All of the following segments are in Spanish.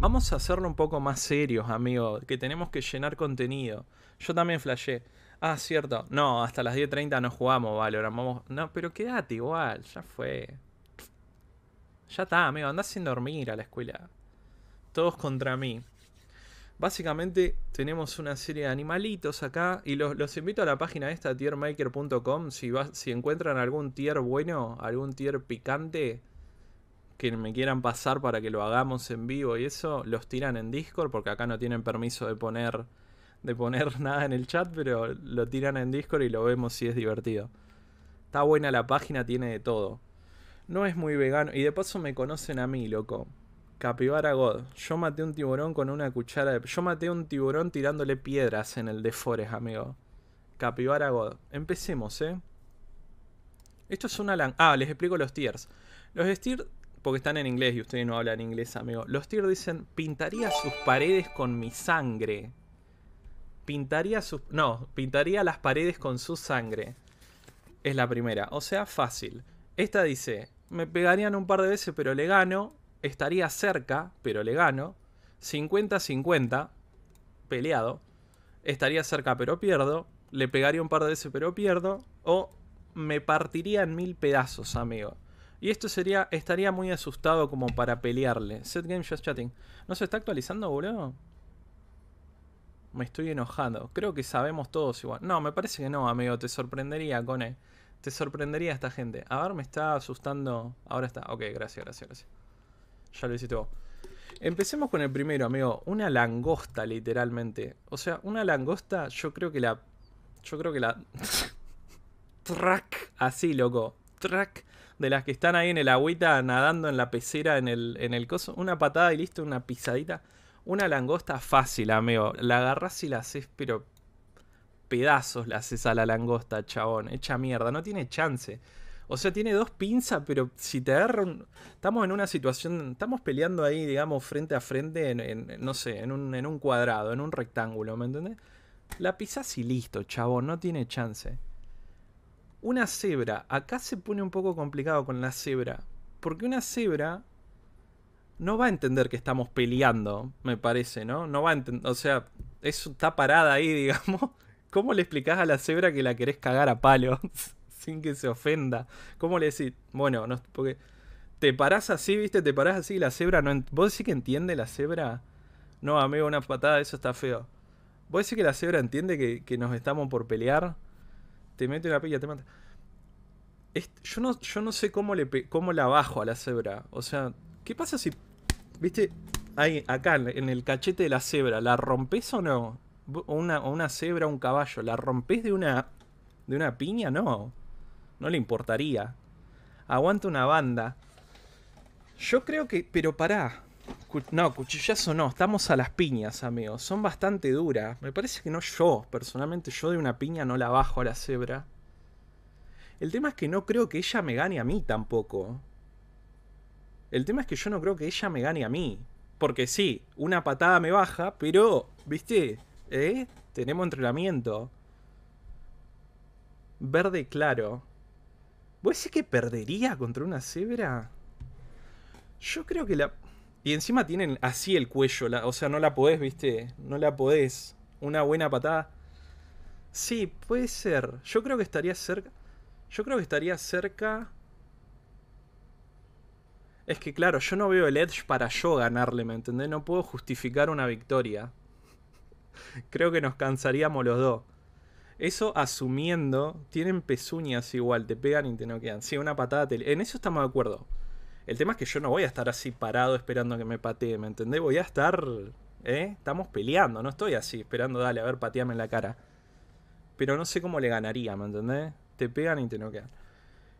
Vamos a hacerlo un poco más serios, amigo, que tenemos que llenar contenido. Yo también flashé. Ah, cierto. No, hasta las 10.30 no jugamos Valorant. No, pero quédate igual, ya fue. Ya está, amigo, andás sin dormir a la escuela. Todos contra mí. Básicamente tenemos una serie de animalitos acá y los, invito a la página esta, tiermaker.com. Si, si encuentran algún tier bueno, algún tier picante, que me quieran pasar para que lo hagamos en vivo y eso, los tiran en Discord porque acá no tienen permiso de poner de poner nada en el chat, pero lo tiran en Discord y lo vemos si es divertido. Está buena la página, tiene de todo. No es muy vegano y de paso me conocen a mí, loco. Capibara God. Yo maté un tiburón con una cuchara de Yo maté un tiburón tirándole piedras en el de Forest, amigo. Capibara God. Empecemos, ¿eh? Esto es una lang... Ah, les explico los tiers. Los tiers porque están en inglés y ustedes no hablan inglés, amigo. Los tiros dicen, pintaría sus paredes con mi sangre. Pintaría sus... No, pintaría las paredes con su sangre. Es la primera, o sea, fácil. Esta dice, me pegarían un par de veces pero le gano. Estaría cerca, pero le gano. 50-50, peleado. Estaría cerca pero pierdo. Le pegaría un par de veces pero pierdo. O me partiría en mil pedazos, amigo. Y esto sería, estaría muy asustado como para pelearle. Set Game Just Chatting. ¿No se está actualizando, boludo? Me estoy enojando. Creo que sabemos todos igual. No, me parece que no, amigo. Te sorprendería, Cone. Te sorprendería esta gente. A ver, me está asustando. Ahora está. Ok, gracias, gracias, gracias. Ya lo hiciste vos. Empecemos con el primero, amigo. Una langosta, literalmente. O sea, una langosta, yo creo que la. Yo creo que la. Track. Así, loco. Track de las que están ahí en el agüita nadando en la pecera, en el, en el coso, una patada y listo, una pisadita. Una langosta fácil, amigo. La agarras y la haces, pero pedazos la haces a la langosta, chabón. Echa mierda, no tiene chance. O sea, tiene dos pinzas, pero si te agarra Estamos en una situación, estamos peleando ahí, digamos, frente a frente, no sé, en un, en un, cuadrado, en un rectángulo, ¿me entendés? La pisás y listo, chabón, no tiene chance. Una cebra. Acá se pone un poco complicado con la cebra. Porque una cebra no va a entender que estamos peleando, me parece, ¿no? No va a entender. O sea, eso está parada ahí, digamos. ¿Cómo le explicás a la cebra que la querés cagar a palos sin que se ofenda? ¿Cómo le decís? Bueno, no, porque te parás así, viste, te parás así y la cebra no... ¿Vos decís que entiende la cebra? No, amigo, una patada, eso está feo. ¿Vos decís que la cebra entiende que, que nos estamos por pelear? te mete una pilla, te mata. yo, no, yo no sé cómo, le cómo la bajo a la cebra. O sea, ¿qué pasa si, viste, ahí, acá en el cachete de la cebra, ¿la rompes o no? O una, o cebra, un caballo, ¿la rompes de una, de una piña? No. No le importaría. Aguanta una banda. Yo creo que. Pero pará. No, cuchillazo no, estamos a las piñas, amigos. Son bastante duras. Me parece que no yo, personalmente, yo de una piña no la bajo a la cebra. El tema es que no creo que ella me gane a mí tampoco. El tema es que yo no creo que ella me gane a mí. Porque sí, una patada me baja, pero, viste, ¿eh? Tenemos entrenamiento. Verde claro. ¿Vos decís que perdería contra una cebra? Yo creo que la... Y encima tienen así el cuello, o sea, no la podés, viste, no la podés. Una buena patada. Sí, puede ser. Yo creo que estaría cerca. Yo creo que estaría cerca. Es que claro, yo no veo el edge para yo ganarle, ¿me entendés? No puedo justificar una victoria. creo que nos cansaríamos los dos. Eso asumiendo, tienen pezuñas igual, te pegan y te no quedan. Sí, una patada En eso estamos de acuerdo. El tema es que yo no voy a estar así parado esperando que me patee, ¿me entendés? Voy a estar. ¿eh? Estamos peleando, no estoy así esperando, dale, a ver, pateame en la cara. Pero no sé cómo le ganaría, ¿me entendés? Te pegan y te noquean.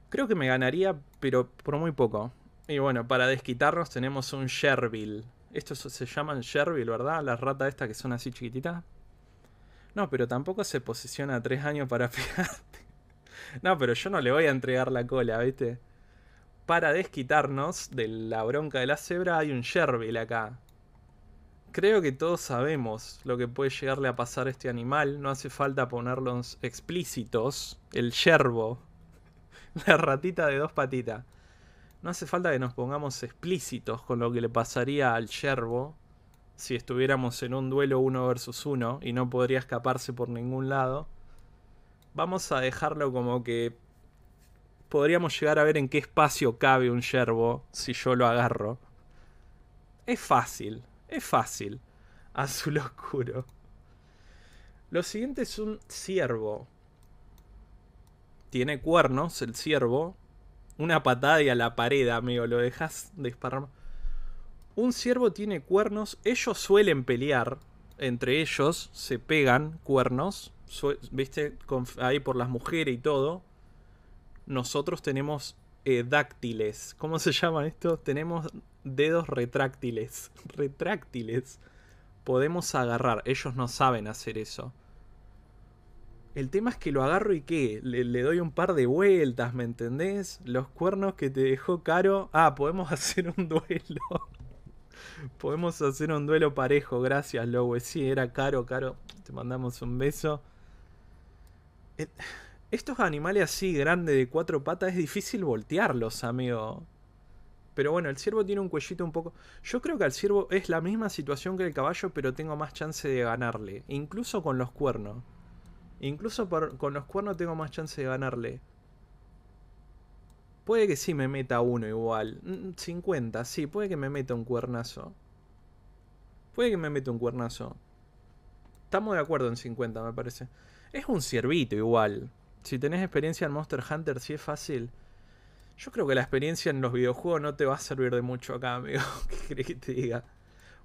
Creo que me ganaría, pero por muy poco. Y bueno, para desquitarnos tenemos un Sherville. Estos se llaman Sherville, ¿verdad? Las ratas estas que son así chiquititas. No, pero tampoco se posiciona tres años para pegarte. No, pero yo no le voy a entregar la cola, ¿viste? para desquitarnos de la bronca de la cebra, hay un yerbil acá. Creo que todos sabemos lo que puede llegarle a pasar a este animal, no hace falta ponerlos explícitos. El yerbo, la ratita de dos patitas. No hace falta que nos pongamos explícitos con lo que le pasaría al yerbo si estuviéramos en un duelo uno versus uno y no podría escaparse por ningún lado. Vamos a dejarlo como que podríamos llegar a ver en qué espacio cabe un yerbo si yo lo agarro. Es fácil, es fácil. su locuro. Lo siguiente es un ciervo. Tiene cuernos, el ciervo. Una patada y a la pared, amigo, lo dejas disparar. Un ciervo tiene cuernos, ellos suelen pelear. Entre ellos se pegan cuernos, ¿viste? ahí por las mujeres y todo nosotros tenemos eh, dáctiles. ¿Cómo se llama esto? Tenemos dedos retráctiles. retráctiles. Podemos agarrar. Ellos no saben hacer eso. El tema es que lo agarro y qué, le, doy un par de vueltas, ¿me entendés? Los cuernos que te dejó caro. Ah, podemos hacer un duelo. podemos hacer un duelo parejo, gracias, Lowe. Sí, era caro, caro. Te mandamos un beso. El... Estos animales así grandes de cuatro patas es difícil voltearlos, amigo. Pero bueno, el ciervo tiene un cuellito un poco... Yo creo que al ciervo es la misma situación que el caballo, pero tengo más chance de ganarle. Incluso con los cuernos. Incluso con los cuernos tengo más chance de ganarle. Puede que sí me meta uno igual. 50, mm, sí, puede que me meta un cuernazo. Puede que me meta un cuernazo. Estamos de acuerdo en 50, me parece. Es un ciervito igual si tenés experiencia en Monster Hunter, sí es fácil. Yo creo que la experiencia en los videojuegos no te va a servir de mucho acá, amigo. ¿Qué crees que te diga?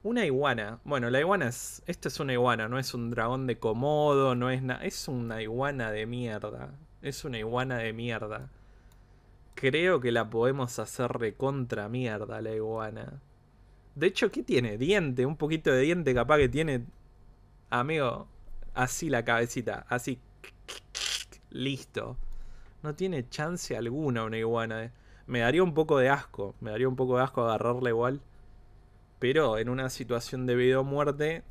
Una iguana. Bueno, la iguana es. Esta es una iguana, no es un dragón de comodo, no es nada. Es una iguana de mierda. Es una iguana de mierda. Creo que la podemos hacer recontra mierda, la iguana. De hecho, ¿qué tiene? Diente, un poquito de diente capaz que tiene. Amigo, así la cabecita, así listo. No tiene chance alguna una iguana. Eh. Me daría un poco de asco, me daría un poco de asco agarrarla igual. Pero en una situación de vida o muerte,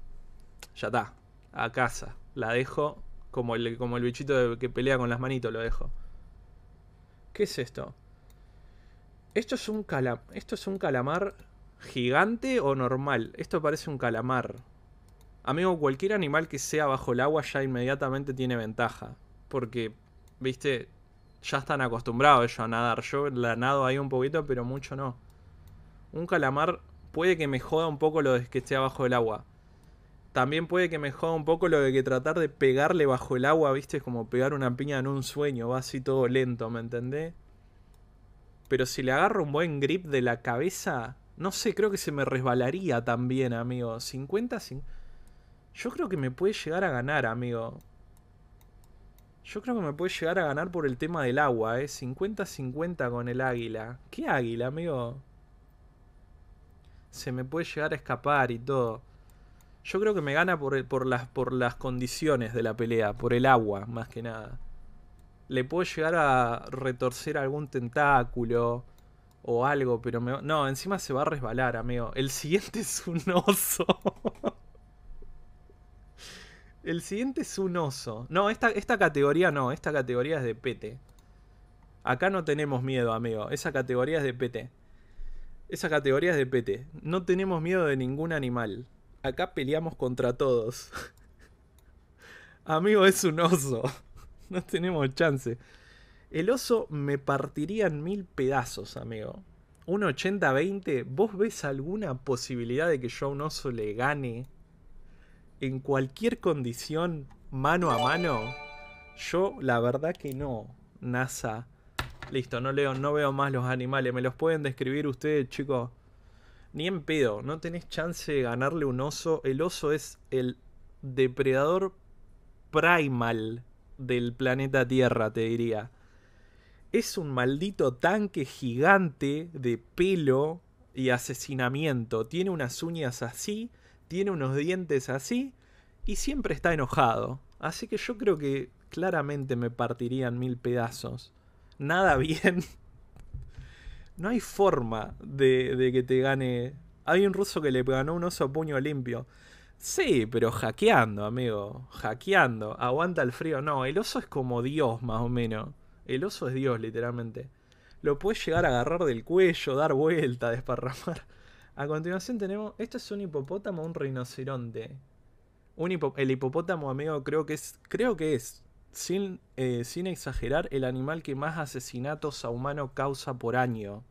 ya está, a casa. La dejo como el, bichito que pelea con las manitos, lo dejo. ¿Qué es esto? ¿Esto es, un ¿Esto es un calamar gigante o normal? Esto parece un calamar. Amigo, cualquier animal que sea bajo el agua ya inmediatamente tiene ventaja porque, viste, ya están acostumbrados ellos a nadar. Yo la nado ahí un poquito, pero mucho no. Un calamar puede que me joda un poco lo de que esté abajo del agua. También puede que me joda un poco lo de que tratar de pegarle bajo el agua, viste, es como pegar una piña en un sueño, va así todo lento, ¿me entendés? Pero si le agarro un buen grip de la cabeza, no sé, creo que se me resbalaría también, amigo. 50, 50. Yo creo que me puede llegar a ganar, amigo. Yo creo que me puede llegar a ganar por el tema del agua, ¿eh? 50-50 con el águila. ¿Qué águila, amigo? Se me puede llegar a escapar y todo. Yo creo que me gana por, las, por las condiciones de la pelea, por el agua, más que nada. Le puedo llegar a retorcer algún tentáculo o algo, pero me... No, encima se va a resbalar, amigo. El siguiente es un oso. El siguiente es un oso. No, esta, esta categoría no, esta categoría es de pete. Acá no tenemos miedo, amigo. Esa categoría es de pete. Esa categoría es de pete. No tenemos miedo de ningún animal. Acá peleamos contra todos. amigo, es un oso. No tenemos chance. El oso me partiría en mil pedazos, amigo. Un 80-20, ¿vos ves alguna posibilidad de que yo a un oso le gane en cualquier condición, mano a mano? Yo, la verdad que no, NASA. Listo, no leo, no veo más los animales. ¿Me los pueden describir ustedes, chicos? Ni en pedo, no tenés chance de ganarle un oso. El oso es el depredador primal del planeta Tierra, te diría. Es un maldito tanque gigante de pelo y asesinamiento. Tiene unas uñas así tiene unos dientes así y siempre está enojado. Así que yo creo que claramente me partirían mil pedazos. Nada bien. No hay forma de, que te gane. Hay un ruso que le ganó un oso a puño limpio. Sí, pero hackeando, amigo. Hackeando. Aguanta el frío. No, el oso es como Dios, más o menos. El oso es Dios, literalmente. Lo puedes llegar a agarrar del cuello, dar vuelta, desparramar. A continuación tenemos, ¿Este es un hipopótamo, un rinoceronte. el hipopótamo, amigo, creo que es, creo que es, eh, sin, exagerar, el animal que más asesinatos a humano causa por año.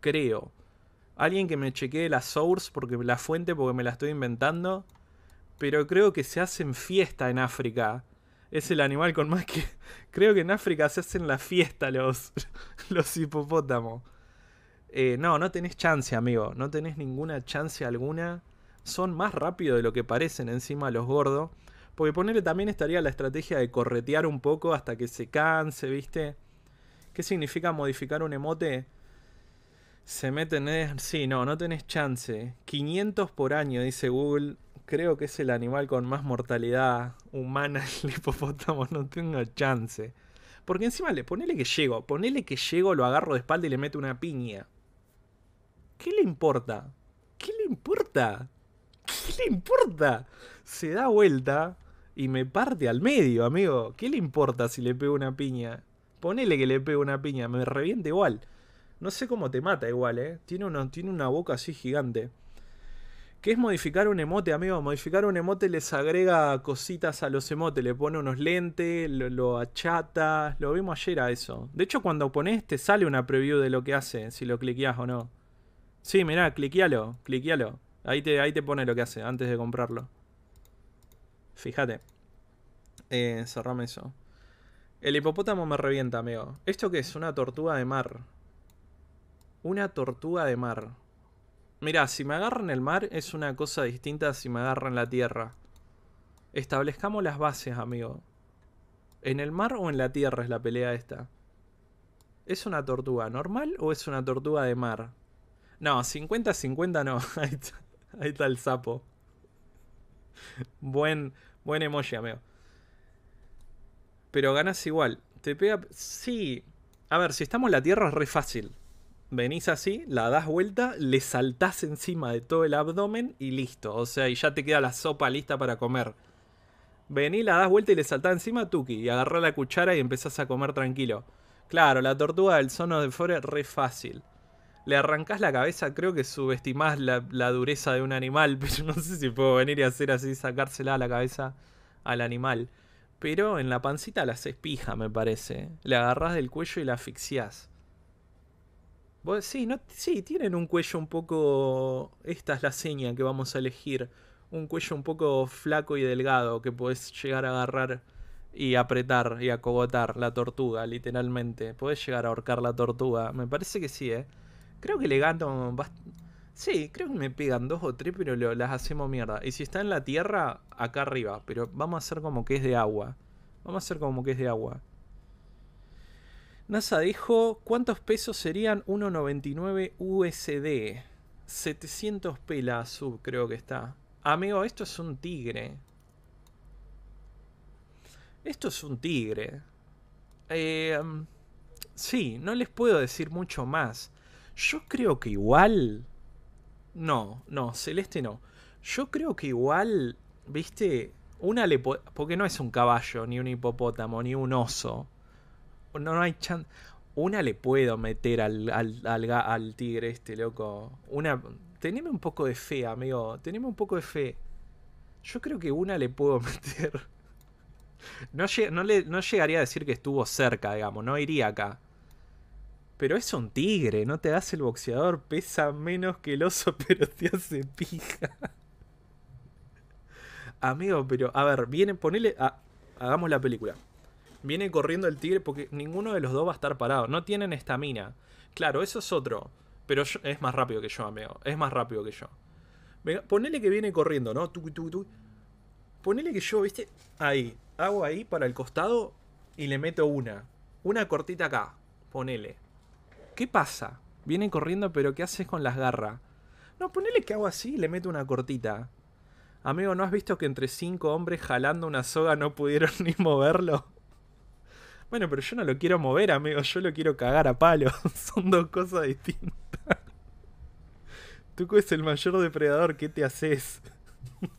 Creo. Alguien que me chequee la source, porque la fuente, porque me la estoy inventando. Pero creo que se hacen fiesta en África. Es el animal con más que... Creo que en África se hacen la fiesta los hipopótamos. Eh, no, no tenés chance, amigo. No tenés ninguna chance alguna. Son más rápido de lo que parecen encima los gordos. Porque ponerle también estaría la estrategia de corretear un poco hasta que se canse, ¿viste? ¿Qué significa modificar un emote? Se meten en... Sí, no, no tenés chance. 500 por año, dice Google. Creo que es el animal con más mortalidad humana, el hipopótamo. No tengo chance. Porque encima le ponele que llego, ponele que llego, lo agarro de espalda y le meto una piña. ¿Qué le importa? ¿Qué le importa? ¿Qué le importa? Se da vuelta y me parte al medio, amigo. ¿Qué le importa si le pego una piña? Ponele que le pego una piña, me reviente igual. No sé cómo te mata igual, ¿eh? Tiene, uno, tiene una boca así gigante. ¿Qué es modificar un emote, amigo? Modificar un emote les agrega cositas a los emotes, le pone unos lentes, lo, achata, lo vimos ayer a eso. De hecho, cuando pones te sale una preview de lo que hace, si lo cliqueas o no. Sí, mirá, cliquealo, cliquealo. Ahí te, ahí te pone lo que hace antes de comprarlo. Fíjate. Eh, cerrame eso. El hipopótamo me revienta, amigo. ¿Esto qué es? Una tortuga de mar. Una tortuga de mar. Mirá, si me agarra en el mar es una cosa distinta a si me agarra en la tierra. Establezcamos las bases, amigo. ¿En el mar o en la tierra es la pelea esta? ¿Es una tortuga normal o es una tortuga de mar? No, 50-50 no. Ahí está, el sapo. Buen, buen emoji, amigo. Pero ganas igual. Te pega. Sí. A ver, si estamos en la tierra es re fácil. Venís así, la das vuelta, le saltás encima de todo el abdomen y listo. O sea, y ya te queda la sopa lista para comer. Vení, la das vuelta y le saltás encima, Tuki. Y agarrás la cuchara y empezás a comer tranquilo. Claro, la tortuga del sono de Fore es re fácil le arrancás la cabeza, creo que subestimás la, dureza de un animal, pero no sé si puedo venir y hacer así, sacársela a la cabeza al animal. Pero en la pancita la espija, me parece. Le agarrás del cuello y la asfixiás. Sí, no, sí, tienen un cuello un poco... Esta es la seña que vamos a elegir. Un cuello un poco flaco y delgado que podés llegar a agarrar y apretar y acogotar la tortuga, literalmente. Podés llegar a ahorcar la tortuga. Me parece que sí, ¿eh? Creo que le gano. Sí, creo que me pegan dos o tres, pero las hacemos mierda. Y si está en la tierra, acá arriba. Pero vamos a hacer como que es de agua. Vamos a hacer como que es de agua. NASA dijo, ¿cuántos pesos serían 1,99 USD? 700 pelas sub creo que está. Amigo, esto es un tigre. Esto es un tigre. Eh, mm, sí, no les puedo decir mucho más. Yo creo que igual. No, no, Celeste no. Yo creo que igual, viste, una le puedo, porque no es un caballo, ni un hipopótamo, ni un oso. No, no hay chance. Una le puedo meter al, al, al, tigre este, loco. Una. Teneme un poco de fe, amigo. Teneme un poco de fe. Yo creo que una le puedo meter. No, no, le no llegaría a decir que estuvo cerca, digamos. No iría acá. Pero es un tigre, no te hace el boxeador, pesa menos que el oso, pero te hace pija. Amigo, pero a ver, viene, ponele. hagamos la película. Viene corriendo el tigre porque ninguno de los dos va a estar parado. No tienen estamina. Claro, eso es otro. Pero es más rápido que yo, amigo. Es más rápido que yo. ponele que viene corriendo, ¿no? Ponele que yo, viste, ahí. Hago ahí para el costado y le meto una. Una cortita acá. Ponele ¿Qué pasa? Viene corriendo, pero ¿qué haces con las garras? No, ponele que hago así y le meto una cortita. Amigo, ¿no has visto que entre cinco hombres jalando una soga no pudieron ni moverlo? Bueno, pero yo no lo quiero mover, amigo. Yo lo quiero cagar a palo. Son dos cosas distintas. que es el mayor depredador. ¿Qué te haces?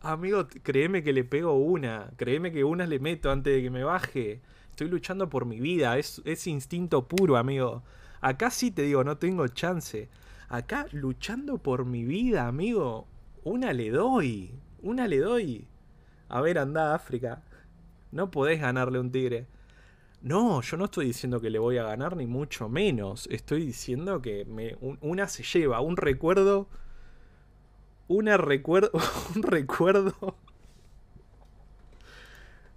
amigo, créeme que le pego una. Créeme que una le meto antes de que me baje. Estoy luchando por mi vida. Es, instinto puro, amigo. Acá sí te digo, no tengo chance. Acá luchando por mi vida, amigo. Una le doy. Una le doy. A ver, anda África. No podés ganarle un tigre. No, yo no estoy diciendo que le voy a ganar, ni mucho menos. Estoy diciendo que me, una se lleva un recuerdo. Una recuerdo. un recuerdo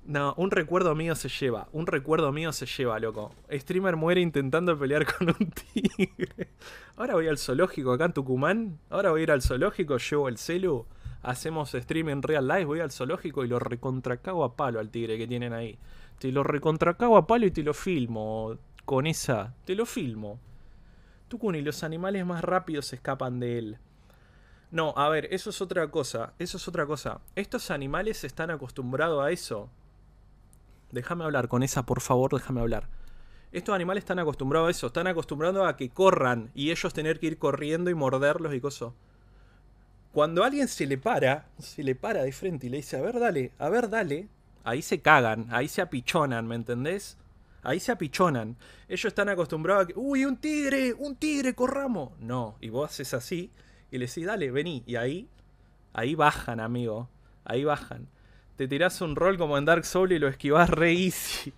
no, un recuerdo mío se lleva. Un recuerdo mío se lleva, loco. Streamer muere intentando pelear con un tigre. Ahora voy al zoológico acá en Tucumán. Ahora voy a ir al zoológico, llevo el celu. Hacemos stream en real life. Voy al zoológico y lo recontracago a palo al tigre que tienen ahí. Te lo recontracago a palo y te lo filmo. Con esa, te lo filmo. Tucuni, los animales más rápidos escapan de él. No, a ver, eso es otra cosa. Eso es otra cosa. Estos animales están acostumbrados a eso déjame hablar, con esa por favor, déjame hablar. Estos animales están acostumbrados a eso, están acostumbrados a que corran y ellos tener que ir corriendo y morderlos y cosas. Cuando alguien se le para, se le para de frente y le dice, a ver, dale, a ver, dale, ahí se cagan, ahí se apichonan, ¿me entendés? Ahí se apichonan. Ellos están acostumbrados a que, uy, un tigre, un tigre, corramos. No, y vos haces así y le decís, dale, vení. Y ahí, ahí bajan, amigo, ahí bajan. Te tirás un rol como en Dark Souls y lo esquivás re easy.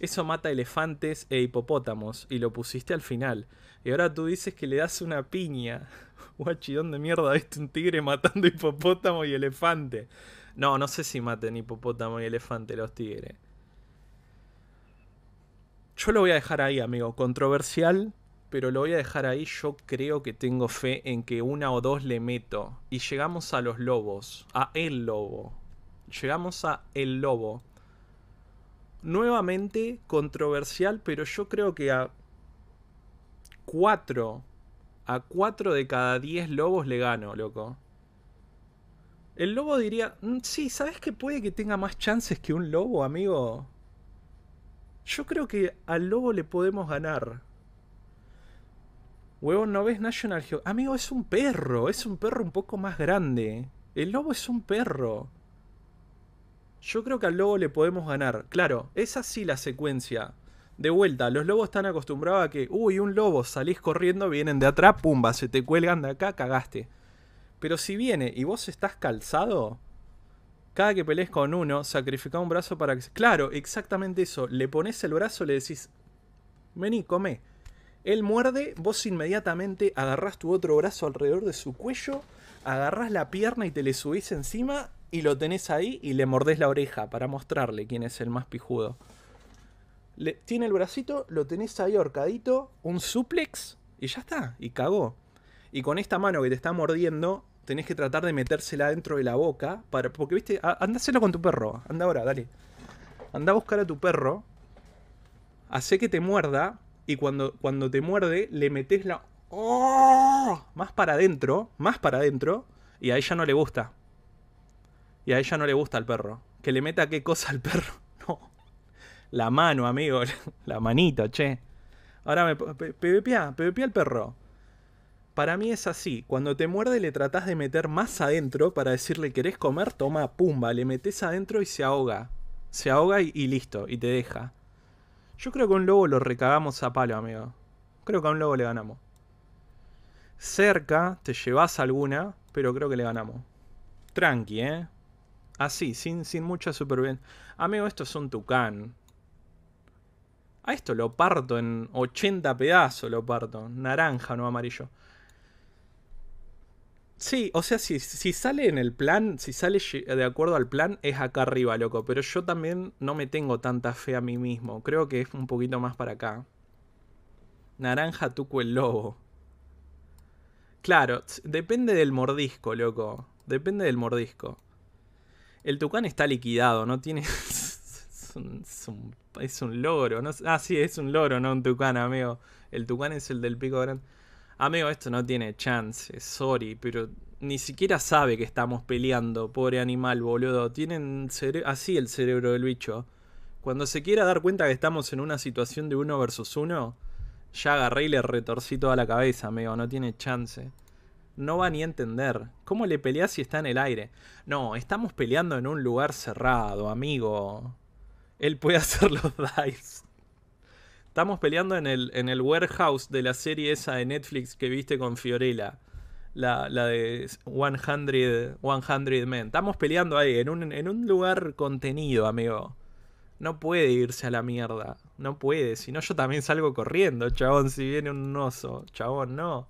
Eso mata elefantes e hipopótamos y lo pusiste al final. Y ahora tú dices que le das una piña. Guachidón de mierda viste un tigre matando hipopótamo y elefante? No, no sé si maten hipopótamo y elefante los tigres. Yo lo voy a dejar ahí, amigo. Controversial, pero lo voy a dejar ahí. Yo creo que tengo fe en que una o dos le meto. Y llegamos a los lobos. A el lobo llegamos a El Lobo. Nuevamente controversial, pero yo creo que a 4, a 4 de cada 10 lobos le gano, loco. El lobo diría, mm, sí, ¿sabes que puede que tenga más chances que un lobo, amigo? Yo creo que al lobo le podemos ganar. Huevo, ¿no ves National Geographic? Amigo, es un perro, es un perro un poco más grande. El lobo es un perro. Yo creo que al lobo le podemos ganar. Claro, es así la secuencia. De vuelta, los lobos están acostumbrados a que, uy, un lobo, salís corriendo, vienen de atrás, pumba, se te cuelgan de acá, cagaste. Pero si viene y vos estás calzado, cada que pelees con uno, sacrifica un brazo para que. Claro, exactamente eso. Le pones el brazo, le decís, vení, come. Él muerde, vos inmediatamente agarrás tu otro brazo alrededor de su cuello, agarrás la pierna y te le subís encima y lo tenés ahí y le mordés la oreja para mostrarle quién es el más pijudo. tiene el bracito, lo tenés ahí ahorcadito un suplex y ya está, y cagó. Y con esta mano que te está mordiendo, tenés que tratar de metérsela dentro de la boca, para, porque viste, andáselo con tu perro, anda ahora, dale. Anda a buscar a tu perro, hace que te muerda, y cuando, cuando te muerde, le metés la... ¡Oh! Más para adentro, más para adentro, y a ella no le gusta y a ella no le gusta el perro. ¿Que le meta qué cosa al perro? No. La mano, amigo. La manita, che. Ahora me. Pepepea, pepepea al perro. Para mí es así. Cuando te muerde, le tratás de meter más adentro para decirle, ¿querés comer? Toma, pumba. Le metes adentro y se ahoga. Se ahoga y, y listo. Y te deja. Yo creo que a un lobo lo recagamos a palo, amigo. Creo que a un lobo le ganamos. Cerca, te llevas alguna, pero creo que le ganamos. Tranqui, ¿eh? Así, sin, sin mucha supervivencia. Amigo, esto es un tucán. A esto lo parto en 80 pedazos, lo parto. Naranja, no amarillo. Sí, o sea, si, si, sale en el plan, si sale de acuerdo al plan, es acá arriba, loco. Pero yo también no me tengo tanta fe a mí mismo. Creo que es un poquito más para acá. Naranja, tuco el lobo. Claro, depende del mordisco, loco. Depende del mordisco. El Tucán está liquidado, no tiene. Es un, es logro. No, ah, sí, es un loro, no un Tucán, amigo. El Tucán es el del pico grande. Amigo, esto no tiene chance, sorry, pero ni siquiera sabe que estamos peleando, pobre animal, boludo. Tienen así el cerebro del bicho. Cuando se quiera dar cuenta que estamos en una situación de uno versus uno, ya agarré y le retorcí toda la cabeza, amigo, no tiene chance no va ni a entender. ¿Cómo le peleas si está en el aire? No, estamos peleando en un lugar cerrado, amigo. Él puede hacer los dice. Estamos peleando en el, en el warehouse de la serie esa de Netflix que viste con Fiorella. La, la de 100, 100 Men. Estamos peleando ahí, en un, en un lugar contenido, amigo. No puede irse a la mierda. No puede. Si no, yo también salgo corriendo, chabón. Si viene un oso. Chabón, no.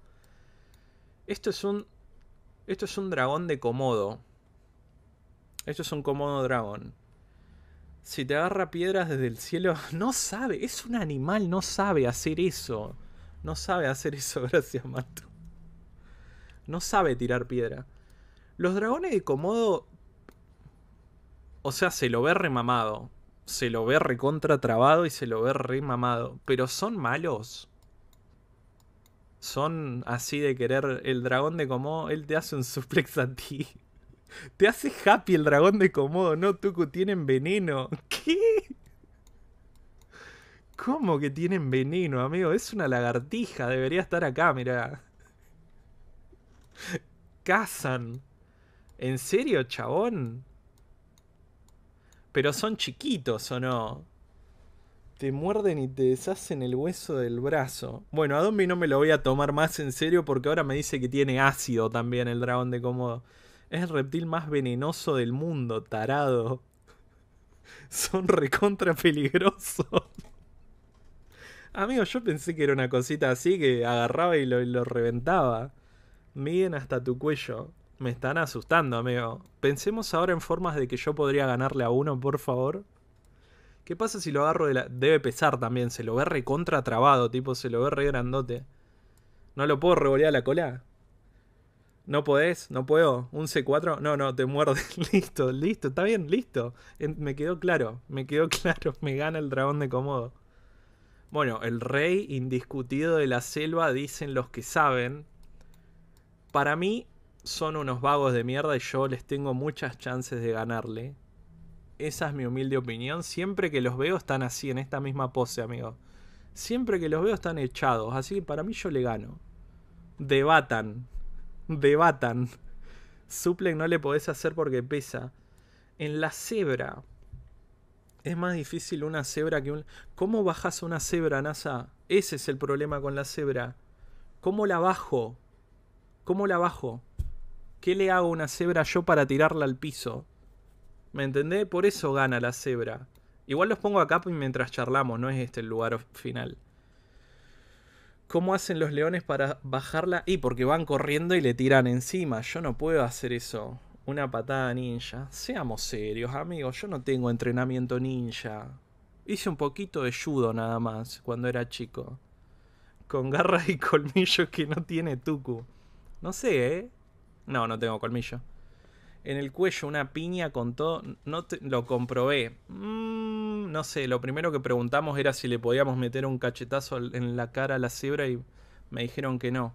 Esto es un. Esto es un dragón de Komodo. Esto es un Komodo dragón. Si te agarra piedras desde el cielo. No sabe. Es un animal. No sabe hacer eso. No sabe hacer eso. Gracias, Mato. No sabe tirar piedra. Los dragones de Komodo. O sea, se lo ve remamado. Se lo ve recontra trabado y se lo ve remamado. Pero son malos son así de querer el dragón de Komodo, él te hace un suplex a ti. Te hace happy el dragón de Komodo, no Tuku, tienen veneno. ¿Qué? ¿Cómo que tienen veneno, amigo? Es una lagartija, debería estar acá, mirá. Cazan. ¿En serio, chabón? Pero son chiquitos, ¿o no? te muerden y te deshacen el hueso del brazo. Bueno, a Dombi no me lo voy a tomar más en serio porque ahora me dice que tiene ácido también el dragón de cómodo. Es el reptil más venenoso del mundo, tarado. Son recontra peligrosos. Amigo, yo pensé que era una cosita así que agarraba y lo, reventaba. Miren hasta tu cuello. Me están asustando, amigo. Pensemos ahora en formas de que yo podría ganarle a uno, por favor. ¿Qué pasa si lo agarro de la... Debe pesar también, se lo ve trabado, tipo, se lo ve re grandote. No lo puedo revolear a la cola. No podés, no puedo. Un C4, no, no, te muerde. listo, listo, está bien, listo. Me quedó claro, me quedó claro, me gana el dragón de cómodo. Bueno, el rey indiscutido de la selva, dicen los que saben. Para mí son unos vagos de mierda y yo les tengo muchas chances de ganarle. Esa es mi humilde opinión. Siempre que los veo están así, en esta misma pose, amigo. Siempre que los veo están echados. Así que para mí yo le gano. Debatan. Debatan. Suple no le podés hacer porque pesa. En la cebra. Es más difícil una cebra que un... ¿Cómo bajas una cebra, NASA? Ese es el problema con la cebra. ¿Cómo la bajo? ¿Cómo la bajo? ¿Qué le hago a una cebra yo para tirarla al piso? ¿Me entendés? Por eso gana la cebra. Igual los pongo acá mientras charlamos, no es este el lugar final. ¿Cómo hacen los leones para bajarla? Y porque van corriendo y le tiran encima. Yo no puedo hacer eso. Una patada ninja. Seamos serios, amigos. Yo no tengo entrenamiento ninja. Hice un poquito de judo nada más cuando era chico. Con garras y colmillos que no tiene Tuku. No sé, ¿eh? No, no tengo colmillo en el cuello una piña con todo. No lo comprobé. Mm, no sé, lo primero que preguntamos era si le podíamos meter un cachetazo en la cara a la cebra y me dijeron que no.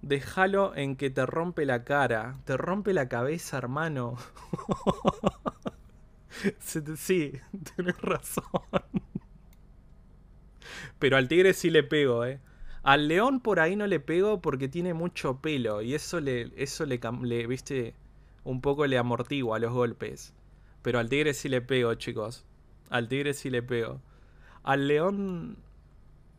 Déjalo en que te rompe la cara. Te rompe la cabeza, hermano. sí, tenés razón. Pero al tigre sí le pego, ¿eh? Al león por ahí no le pego porque tiene mucho pelo y eso le, eso le viste, un poco le amortigua los golpes. Pero al tigre sí le pego, chicos. Al tigre sí le pego. Al león.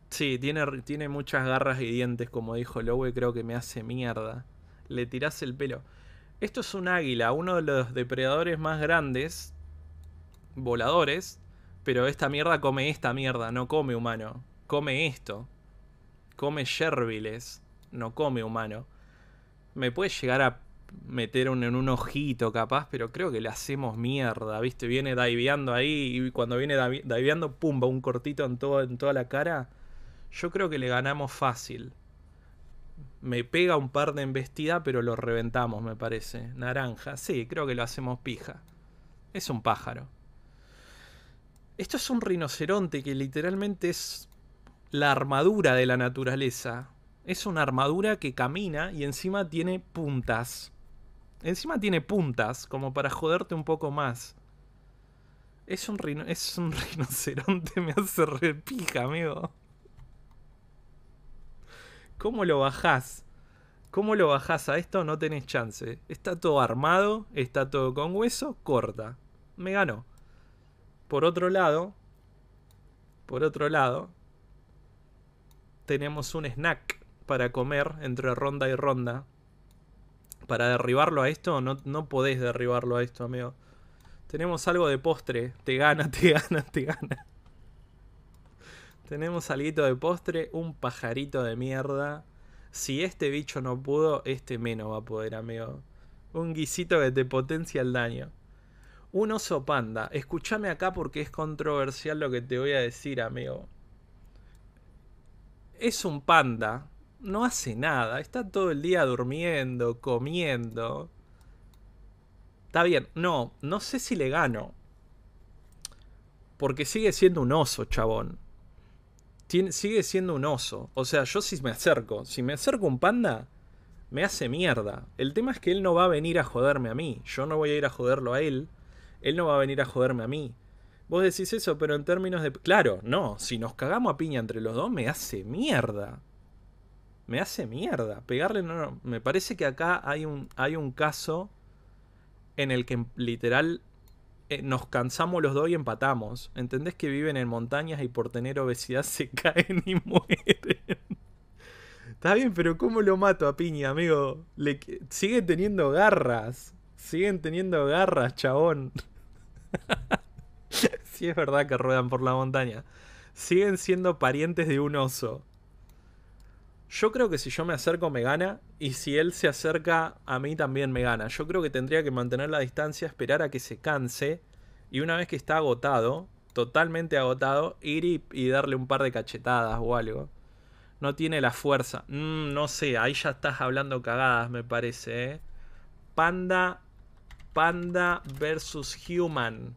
Sí, tiene, tiene muchas garras y dientes, como dijo Lowe, creo que me hace mierda. Le tiras el pelo. Esto es un águila, uno de los depredadores más grandes, voladores, pero esta mierda come esta mierda, no come humano. Come esto. Come yerbiles, no come humano. Me puede llegar a meter un, en un ojito capaz, pero creo que le hacemos mierda, ¿viste? Viene diveando ahí y cuando viene diveando, pumba, un cortito en, en toda la cara. Yo creo que le ganamos fácil. Me pega un par de embestida, pero lo reventamos, me parece. Naranja, sí, creo que lo hacemos pija. Es un pájaro. Esto es un rinoceronte que literalmente es la armadura de la naturaleza. Es una armadura que camina y encima tiene puntas. Encima tiene puntas, como para joderte un poco más. Es un, es un rinoceronte, me hace repija, amigo. ¿Cómo lo bajás? ¿Cómo lo bajás a esto? No tenés chance. Está todo armado, está todo con hueso, corta. Me ganó. Por otro lado, por otro lado, tenemos un snack para comer entre ronda y ronda. Para derribarlo a esto, no, no podés derribarlo a esto, amigo. Tenemos algo de postre. Te gana, te gana, te gana. Tenemos algo de postre, un pajarito de mierda. Si este bicho no pudo, este menos va a poder, amigo. Un guisito que te potencia el daño. Un oso panda. Escúchame acá porque es controversial lo que te voy a decir, amigo. Es un panda no hace nada. Está todo el día durmiendo, comiendo. Está bien. No, no sé si le gano. Porque sigue siendo un oso, chabón. sigue siendo un oso. O sea, yo si me acerco, si me acerco un panda, me hace mierda. El tema es que él no va a venir a joderme a mí. Yo no voy a ir a joderlo a él. Él no va a venir a joderme a mí. Vos decís eso, pero en términos de... Claro, no. Si nos cagamos a piña entre los dos, me hace mierda me hace mierda. Pegarle no, Me parece que acá hay un, hay un caso en el que literal eh, nos cansamos los dos y empatamos. ¿Entendés que viven en montañas y por tener obesidad se caen y mueren? Está bien, pero ¿cómo lo mato a Piña, amigo? Le, sigue teniendo garras. Siguen teniendo garras, chabón. sí es verdad que ruedan por la montaña. Siguen siendo parientes de un oso. Yo creo que si yo me acerco me gana y si él se acerca a mí también me gana. Yo creo que tendría que mantener la distancia, esperar a que se canse y una vez que está agotado, totalmente agotado, ir y, darle un par de cachetadas o algo. No tiene la fuerza. Mm, no sé, ahí ya estás hablando cagadas me parece. ¿eh? Panda, panda versus human.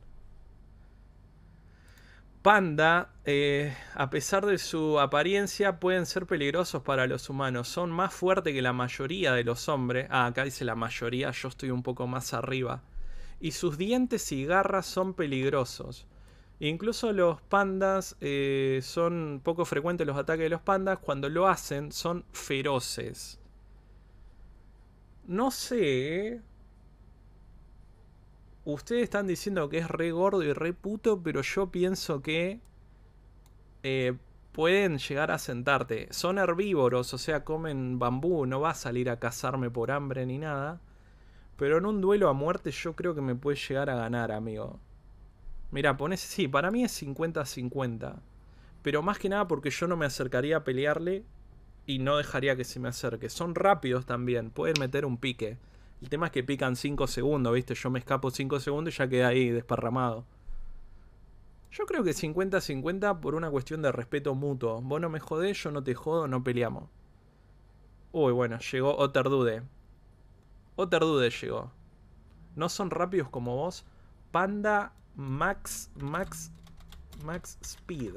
Panda, eh, a pesar de su apariencia, pueden ser peligrosos para los humanos. Son más fuertes que la mayoría de los hombres. Ah, acá dice la mayoría, yo estoy un poco más arriba. Y sus dientes y garras son peligrosos. Incluso los pandas eh, son poco frecuentes los ataques de los pandas. Cuando lo hacen, son feroces. No sé ustedes están diciendo que es re gordo y re puto, pero yo pienso que eh, pueden llegar a sentarte. Son herbívoros, o sea, comen bambú, no va a salir a cazarme por hambre ni nada. Pero en un duelo a muerte yo creo que me puede llegar a ganar, amigo. Mira, pones, sí, para mí es 50-50. Pero más que nada porque yo no me acercaría a pelearle y no dejaría que se me acerque. Son rápidos también, pueden meter un pique. El tema es que pican 5 segundos, ¿viste? Yo me escapo 5 segundos y ya queda ahí desparramado. Yo creo que 50-50 por una cuestión de respeto mutuo. Vos no me jodés, yo no te jodo, no peleamos. Uy, bueno, llegó Otterdude. Dude llegó. No son rápidos como vos. Panda Max, Max, Max Speed.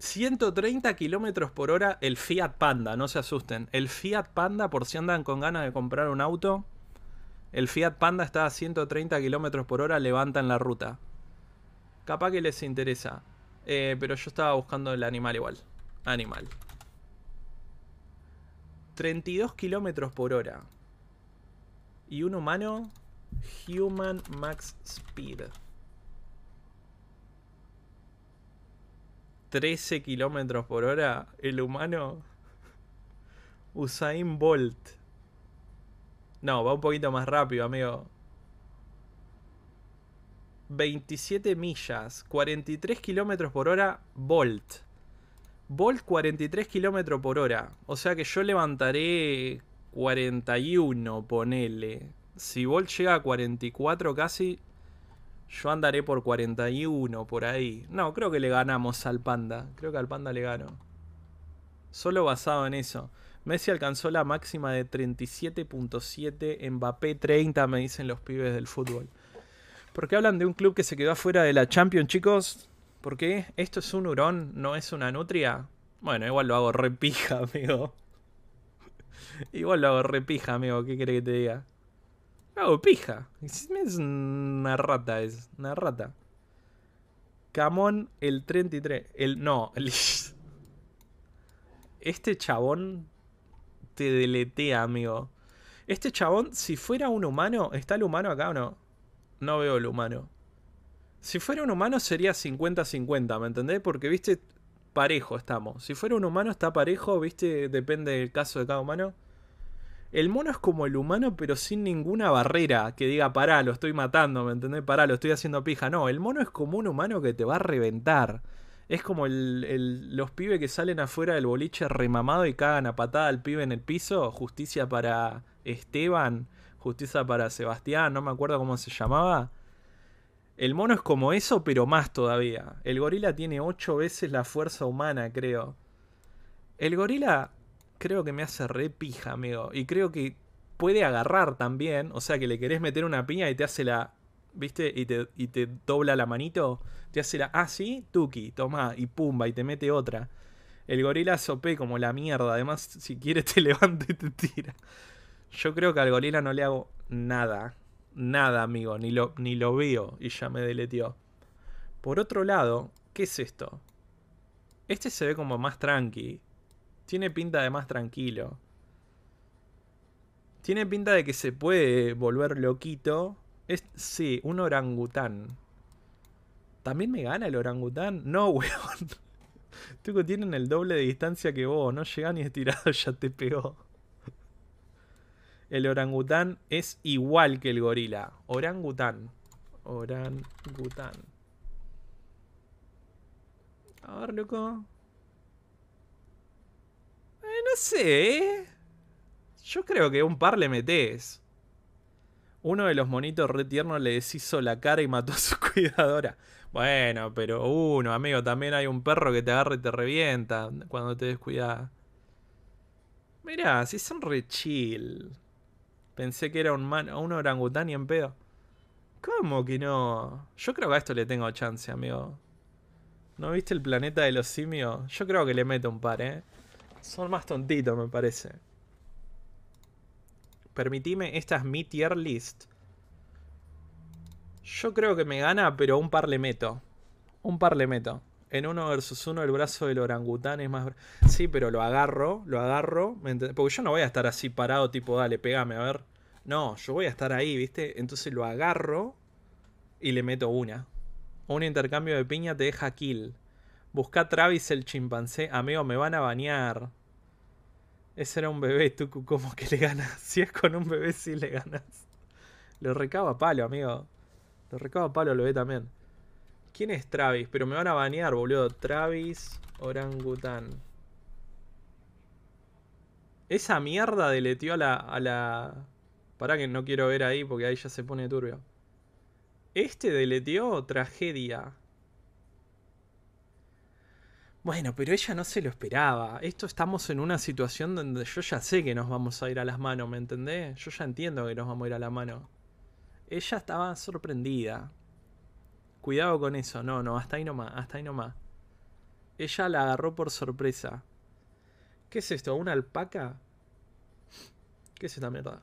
130 kilómetros por hora el Fiat Panda, no se asusten. El Fiat Panda, por si andan con ganas de comprar un auto, el Fiat Panda está a 130 kilómetros por hora, levantan la ruta. Capaz que les interesa. Eh, pero yo estaba buscando el animal igual. Animal. 32 kilómetros por hora. Y un humano, Human Max Speed. 13 kilómetros por hora el humano. Usain Bolt. No, va un poquito más rápido, amigo. 27 millas, 43 kilómetros por hora, Bolt. Bolt 43 kilómetros por hora. O sea que yo levantaré 41, ponele. Si Bolt llega a 44 casi, yo andaré por 41 por ahí. No, creo que le ganamos al Panda. Creo que al Panda le ganó. Solo basado en eso. Messi alcanzó la máxima de 37.7, Mbappé 30, me dicen los pibes del fútbol. ¿Por qué hablan de un club que se quedó afuera de la Champions, chicos? ¿Por qué? ¿Esto es un hurón, no es una nutria? Bueno, igual lo hago repija, amigo. igual lo hago repija, amigo, ¿qué cree que te diga? O pija. Es una rata, es una rata. Camón el 33. El, no, Este chabón te deletea, amigo. Este chabón, si fuera un humano, ¿está el humano acá o no? No veo el humano. Si fuera un humano sería 50-50, ¿me entendés? Porque, viste, parejo estamos. Si fuera un humano está parejo, viste, depende del caso de cada humano el mono es como el humano, pero sin ninguna barrera que diga, pará, lo estoy matando, ¿me entendés? Pará, lo estoy haciendo pija. No, el mono es como un humano que te va a reventar. Es como los pibes que salen afuera del boliche remamado y cagan a patada al pibe en el piso. Justicia para Esteban, justicia para Sebastián, no me acuerdo cómo se llamaba. El mono es como eso, pero más todavía. El gorila tiene ocho veces la fuerza humana, creo. El gorila creo que me hace re amigo. Y creo que puede agarrar también. O sea, que le querés meter una piña y te hace la. ¿Viste? Y te, dobla la manito. Te hace la. Ah, sí, tuki, toma, y pumba, y te mete otra. El gorila sope como la mierda. Además, si quiere te levanta y te tira. Yo creo que al gorila no le hago nada. Nada, amigo. Ni lo, ni lo veo. Y ya me deletió. Por otro lado, ¿qué es esto? Este se ve como más tranqui. Tiene pinta de más tranquilo. Tiene pinta de que se puede volver loquito. Es, sí, un orangután. ¿También me gana el orangután? No, weón. que tienen el doble de distancia que vos. No llega ni estirado, ya te pegó. El orangután es igual que el gorila. Orangután. Orangután. A ver, loco no sé. Yo creo que un par le metes. Uno de los monitos re tiernos le deshizo la cara y mató a su cuidadora. Bueno, pero uno, amigo, también hay un perro que te agarra y te revienta cuando te descuidas Mirá, si son re chill. Pensé que era un, man, un orangután y en pedo. ¿Cómo que no? Yo creo que a esto le tengo chance, amigo. ¿No viste el planeta de los simios? Yo creo que le meto un par, ¿eh? Son más tontitos, me parece. Permitime, esta es mi tier list. Yo creo que me gana, pero un par le meto. Un par le meto. En uno versus uno el brazo del orangután es más... Sí, pero lo agarro, lo agarro. Porque yo no voy a estar así parado tipo, dale, pegame, a ver. No, yo voy a estar ahí, ¿viste? Entonces lo agarro y le meto una. Un intercambio de piña te deja kill. Busca Travis el chimpancé. Amigo, me van a bañar. Ese era un bebé, ¿Tú ¿cómo que le ganas? Si es con un bebé, sí le ganas. Lo recaba palo, amigo. Lo recaba palo, lo ve también. ¿Quién es Travis? Pero me van a bañar. boludo. Travis Orangután. Esa mierda deleteó a la, a la... Pará que no quiero ver ahí porque ahí ya se pone turbio. Este deletió tragedia. Bueno, pero ella no se lo esperaba. Esto estamos en una situación donde yo ya sé que nos vamos a ir a las manos, ¿me entendés? Yo ya entiendo que nos vamos a ir a la mano. Ella estaba sorprendida. Cuidado con eso, no, no, hasta ahí nomás, hasta ahí nomás. Ella la agarró por sorpresa. ¿Qué es esto? ¿Una alpaca? ¿Qué es esta mierda?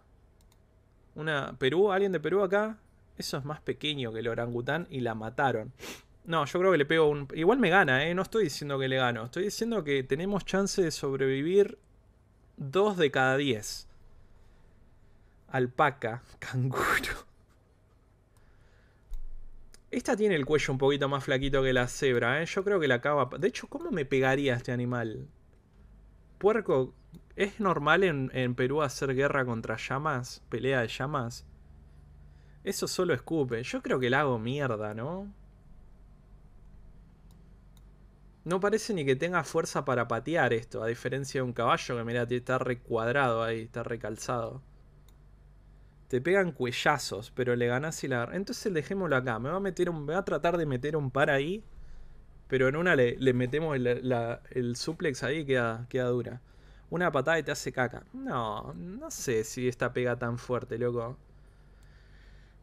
¿Una Perú? ¿Alguien de Perú acá? Eso es más pequeño que el orangután y la mataron. No, yo creo que le pego un. Igual me gana, ¿eh? No estoy diciendo que le gano. Estoy diciendo que tenemos chance de sobrevivir dos de cada diez. Alpaca, canguro. Esta tiene el cuello un poquito más flaquito que la cebra, ¿eh? Yo creo que la acaba. De hecho, ¿cómo me pegaría este animal? Puerco, ¿es normal en, Perú hacer guerra contra llamas? ¿Pelea de llamas? Eso solo escupe. Yo creo que le hago mierda, ¿no? No parece ni que tenga fuerza para patear esto, a diferencia de un caballo que, mira, está recuadrado ahí, está recalzado. Te pegan cuellazos, pero le ganas y la... Entonces dejémoslo acá. Me va a meter un... Me va a tratar de meter un par ahí. Pero en una le, metemos el, suplex ahí y queda, queda dura. Una patada y te hace caca. No, no sé si esta pega tan fuerte, loco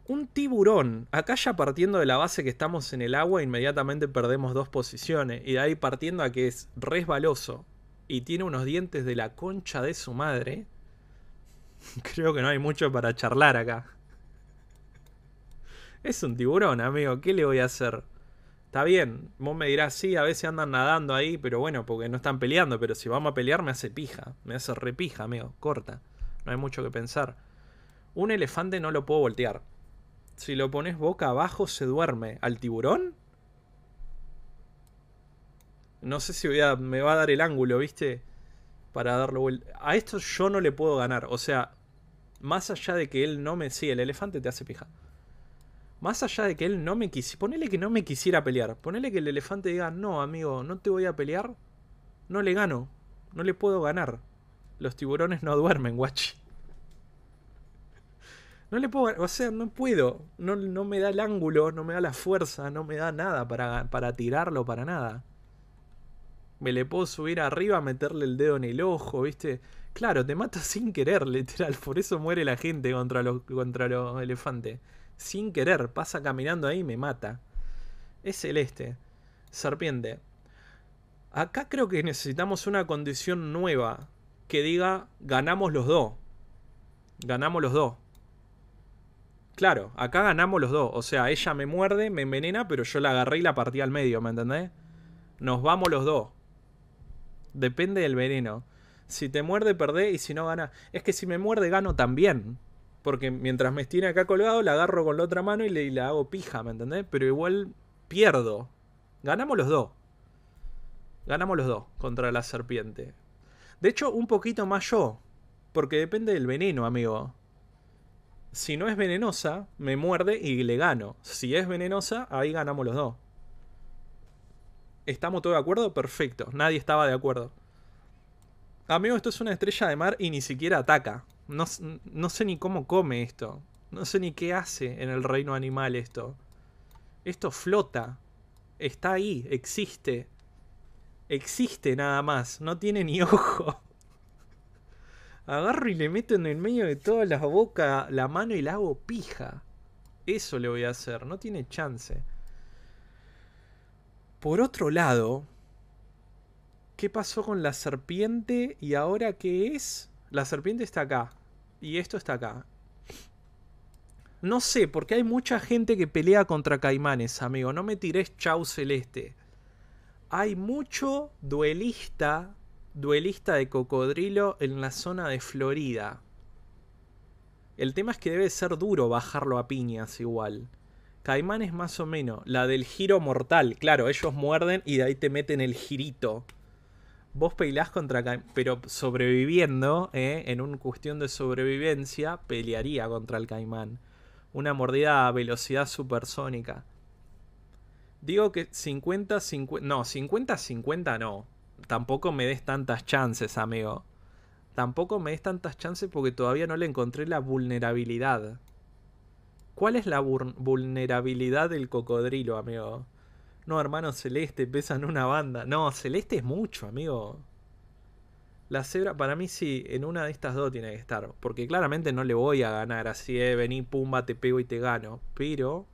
un tiburón. Acá ya partiendo de la base que estamos en el agua, inmediatamente perdemos dos posiciones. Y de ahí partiendo a que es resbaloso y tiene unos dientes de la concha de su madre. Creo que no hay mucho para charlar acá. Es un tiburón, amigo. ¿Qué le voy a hacer? Está bien, vos me dirás, sí, a veces andan nadando ahí, pero bueno, porque no están peleando. Pero si vamos a pelear, me hace pija. Me hace repija, amigo. Corta. No hay mucho que pensar. Un elefante no lo puedo voltear si lo pones boca abajo, se duerme. ¿Al tiburón? No sé si me va a dar el ángulo, ¿viste? Para darlo vuelta. A esto yo no le puedo ganar. O sea, más allá de que él no me. Sí, el elefante te hace pija. Más allá de que él no me quisiera. Ponele que no me quisiera pelear. Ponele que el elefante diga, no, amigo, no te voy a pelear. No le gano. No le puedo ganar. Los tiburones no duermen, guachi. No le puedo, o sea, no puedo. No, me da el ángulo, no me da la fuerza, no me da nada para, tirarlo, para nada. Me le puedo subir arriba, meterle el dedo en el ojo, ¿viste? Claro, te mata sin querer, literal. Por eso muere la gente contra los, contra los elefantes. Sin querer, pasa caminando ahí y me mata. Es celeste. Serpiente. Acá creo que necesitamos una condición nueva que diga ganamos los dos. Ganamos los dos. Claro, acá ganamos los dos. O sea, ella me muerde, me envenena, pero yo la agarré y la partí al medio, ¿me entendés? Nos vamos los dos. Depende del veneno. Si te muerde, perdés y si no, gana. Es que si me muerde, gano también. Porque mientras me estira acá colgado, la agarro con la otra mano y le la hago pija, ¿me entendés? Pero igual pierdo. Ganamos los dos. Ganamos los dos contra la serpiente. De hecho, un poquito más yo. Porque depende del veneno, amigo. Si no es venenosa, me muerde y le gano. Si es venenosa, ahí ganamos los dos. ¿Estamos todos de acuerdo? Perfecto. Nadie estaba de acuerdo. Amigo, esto es una estrella de mar y ni siquiera ataca. No, sé ni cómo come esto. No sé ni qué hace en el reino animal esto. Esto flota. Está ahí, existe. Existe nada más. No tiene ni ojo agarro y le meto en el medio de todas las bocas la mano y la hago pija. Eso le voy a hacer, no tiene chance. Por otro lado, ¿qué pasó con la serpiente y ahora qué es? La serpiente está acá y esto está acá. No sé, porque hay mucha gente que pelea contra caimanes, amigo. No me tires chau celeste. Hay mucho duelista duelista de cocodrilo en la zona de Florida. El tema es que debe ser duro bajarlo a piñas igual. Caimán es más o menos la del giro mortal. Claro, ellos muerden y de ahí te meten el girito. Vos peilás contra Caimán, pero sobreviviendo, eh, en una cuestión de sobrevivencia, pelearía contra el Caimán. Una mordida a velocidad supersónica. Digo que 50-50. No, 50-50 no tampoco me des tantas chances, amigo. Tampoco me des tantas chances porque todavía no le encontré la vulnerabilidad. ¿Cuál es la vulnerabilidad del cocodrilo, amigo? No, hermano, Celeste, pesan una banda. No, Celeste es mucho, amigo. La cebra, para mí sí, en una de estas dos tiene que estar. Porque claramente no le voy a ganar así, eh, vení, pumba, te pego y te gano. Pero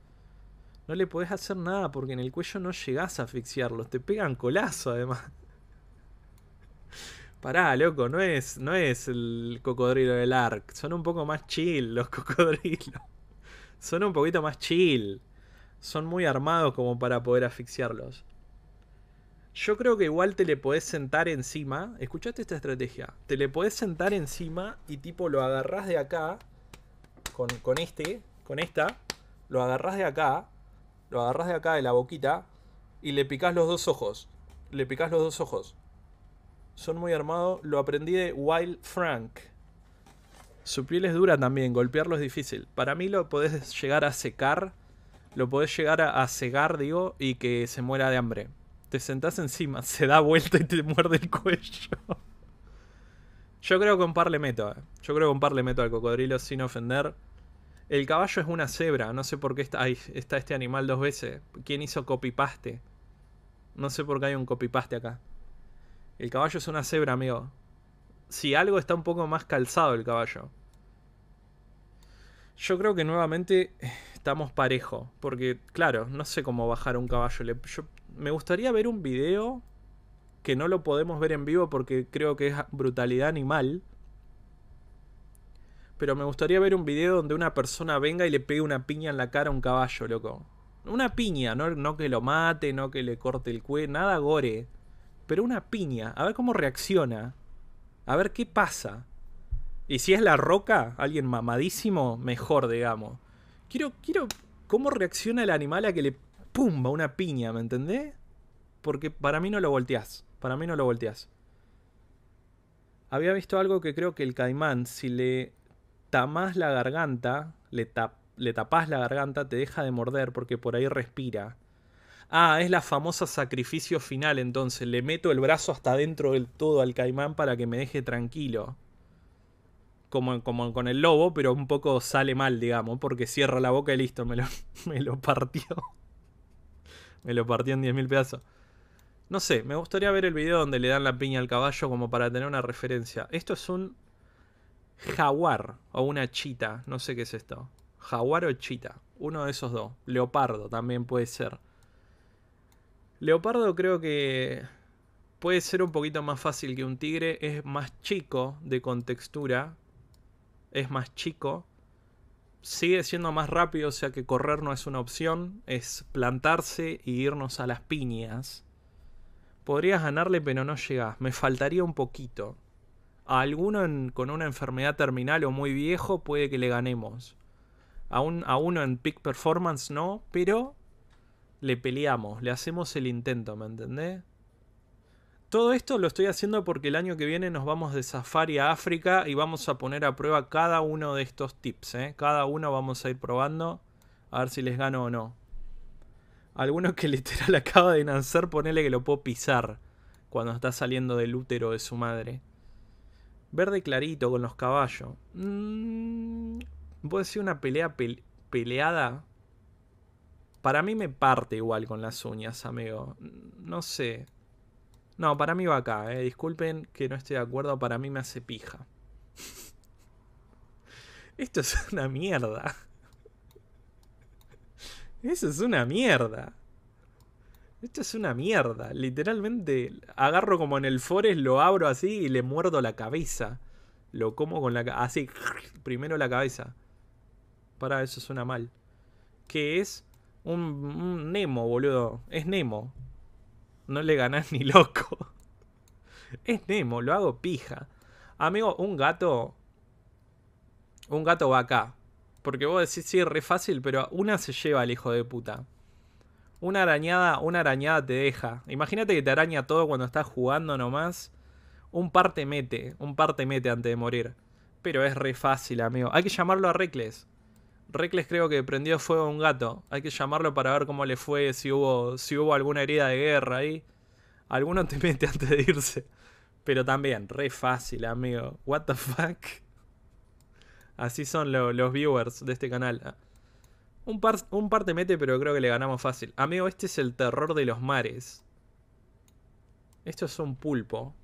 no le podés hacer nada porque en el cuello no llegás a asfixiarlo Te pegan colazo, además. Pará, loco, no es, no es el cocodrilo del ARC. Son un poco más chill los cocodrilos. Son un poquito más chill. Son muy armados como para poder asfixiarlos. Yo creo que igual te le podés sentar encima. Escuchaste esta estrategia. Te le podés sentar encima y tipo lo agarrás de acá. Con, con este, con esta. Lo agarrás de acá. Lo agarrás de acá de la boquita. Y le picás los dos ojos. Le picás los dos ojos. Son muy armados. Lo aprendí de Wild Frank. Su piel es dura también, golpearlo es difícil. Para mí lo podés llegar a secar. Lo podés llegar a, cegar, digo, y que se muera de hambre. Te sentás encima, se da vuelta y te muerde el cuello. Yo creo que un par le meto. Eh. Yo creo que un par le meto al cocodrilo sin ofender. El caballo es una cebra. No sé por qué está, ahí, está este animal dos veces. ¿Quién hizo copipaste? No sé por qué hay un copipaste acá. El caballo es una cebra, amigo. Si algo está un poco más calzado el caballo. Yo creo que nuevamente estamos parejo. Porque, claro, no sé cómo bajar un caballo. me gustaría ver un video que no lo podemos ver en vivo porque creo que es brutalidad animal. Pero me gustaría ver un video donde una persona venga y le pegue una piña en la cara a un caballo, loco. Una piña, no, no que lo mate, no que le corte el cue... nada gore pero una piña, a ver cómo reacciona, a ver qué pasa. Y si es la roca, alguien mamadísimo, mejor, digamos. Quiero, quiero, cómo reacciona el animal a que le pumba una piña, ¿me entendés? Porque para mí no lo volteás, para mí no lo volteás. Había visto algo que creo que el caimán, si le tamás la garganta, le, tapás la garganta, te deja de morder porque por ahí respira. Ah, es la famosa sacrificio final, entonces. Le meto el brazo hasta dentro del todo al caimán para que me deje tranquilo. Como, con el lobo, pero un poco sale mal, digamos, porque cierra la boca y listo, me lo, me lo partió. Me lo partió en 10.000 pedazos. No sé, me gustaría ver el video donde le dan la piña al caballo como para tener una referencia. Esto es un jaguar o una chita, no sé qué es esto. Jaguar o chita, uno de esos dos. Leopardo también puede ser. Leopardo creo que puede ser un poquito más fácil que un tigre. Es más chico de contextura. Es más chico. Sigue siendo más rápido, o sea que correr no es una opción. Es plantarse y irnos a las piñas. Podrías ganarle, pero no llegás. Me faltaría un poquito. A alguno con una enfermedad terminal o muy viejo puede que le ganemos. A, a uno en peak performance no, pero le peleamos, le hacemos el intento, ¿me entendés? Todo esto lo estoy haciendo porque el año que viene nos vamos de safari a África y vamos a poner a prueba cada uno de estos tips. ¿eh? Cada uno vamos a ir probando a ver si les gano o no. Alguno que literal acaba de nacer, ponele que lo puedo pisar cuando está saliendo del útero de su madre. Verde clarito con los caballos. Voy mm, ¿Puede ser una pelea peleada? Para mí me parte igual con las uñas, amigo. No sé. No, para mí va acá, eh. Disculpen que no estoy de acuerdo, para mí me hace pija. Esto es una mierda. Eso es una mierda. Esto es una mierda. Literalmente agarro como en el forest, lo abro así y le muerdo la cabeza. Lo como con la así, primero la cabeza. Para eso suena mal. ¿Qué es? Un, Nemo, boludo. Es Nemo. No le ganás ni loco. Es Nemo, lo hago pija. Amigo, un gato. Un gato va acá. Porque vos decís, sí, re fácil, pero una se lleva al hijo de puta. Una arañada, una arañada te deja. Imagínate que te araña todo cuando estás jugando nomás. Un par te mete, un par te mete antes de morir. Pero es re fácil, amigo. Hay que llamarlo a Recles. Recles creo que prendió fuego a un gato. Hay que llamarlo para ver cómo le fue, si hubo, si hubo alguna herida de guerra ahí. Alguno te mete antes de irse. Pero también, re fácil, amigo. What the fuck? Así son los viewers de este canal. Un par, un te mete, pero creo que le ganamos fácil. Amigo, este es el terror de los mares. Esto es un pulpo.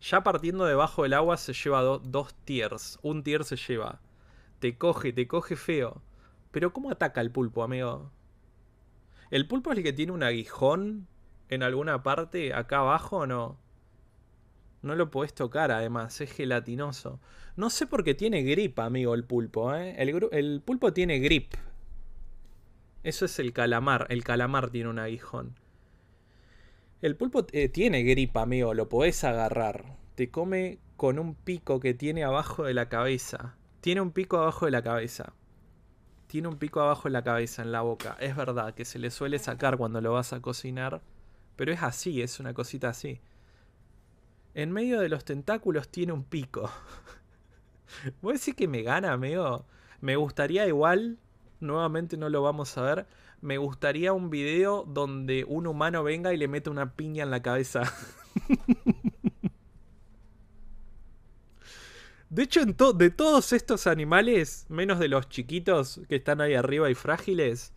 Ya partiendo debajo del agua se lleva dos tiers. Un tier se lleva te coge, te coge feo. Pero ¿cómo ataca el pulpo, amigo? ¿El pulpo es el que tiene un aguijón en alguna parte acá abajo o no? No lo podés tocar, además, es gelatinoso. No sé por qué tiene gripa, amigo, el pulpo, ¿eh? El, pulpo tiene grip. Eso es el calamar. El calamar tiene un aguijón. El pulpo eh, tiene gripa, amigo, lo podés agarrar. Te come con un pico que tiene abajo de la cabeza. Tiene un pico abajo de la cabeza. Tiene un pico abajo de la cabeza, en la boca. Es verdad que se le suele sacar cuando lo vas a cocinar. Pero es así, es una cosita así. En medio de los tentáculos tiene un pico. Voy a decir que me gana, amigo. Me gustaría igual, nuevamente no lo vamos a ver. Me gustaría un video donde un humano venga y le mete una piña en la cabeza. De hecho, de todos estos animales, menos de los chiquitos que están ahí arriba y frágiles,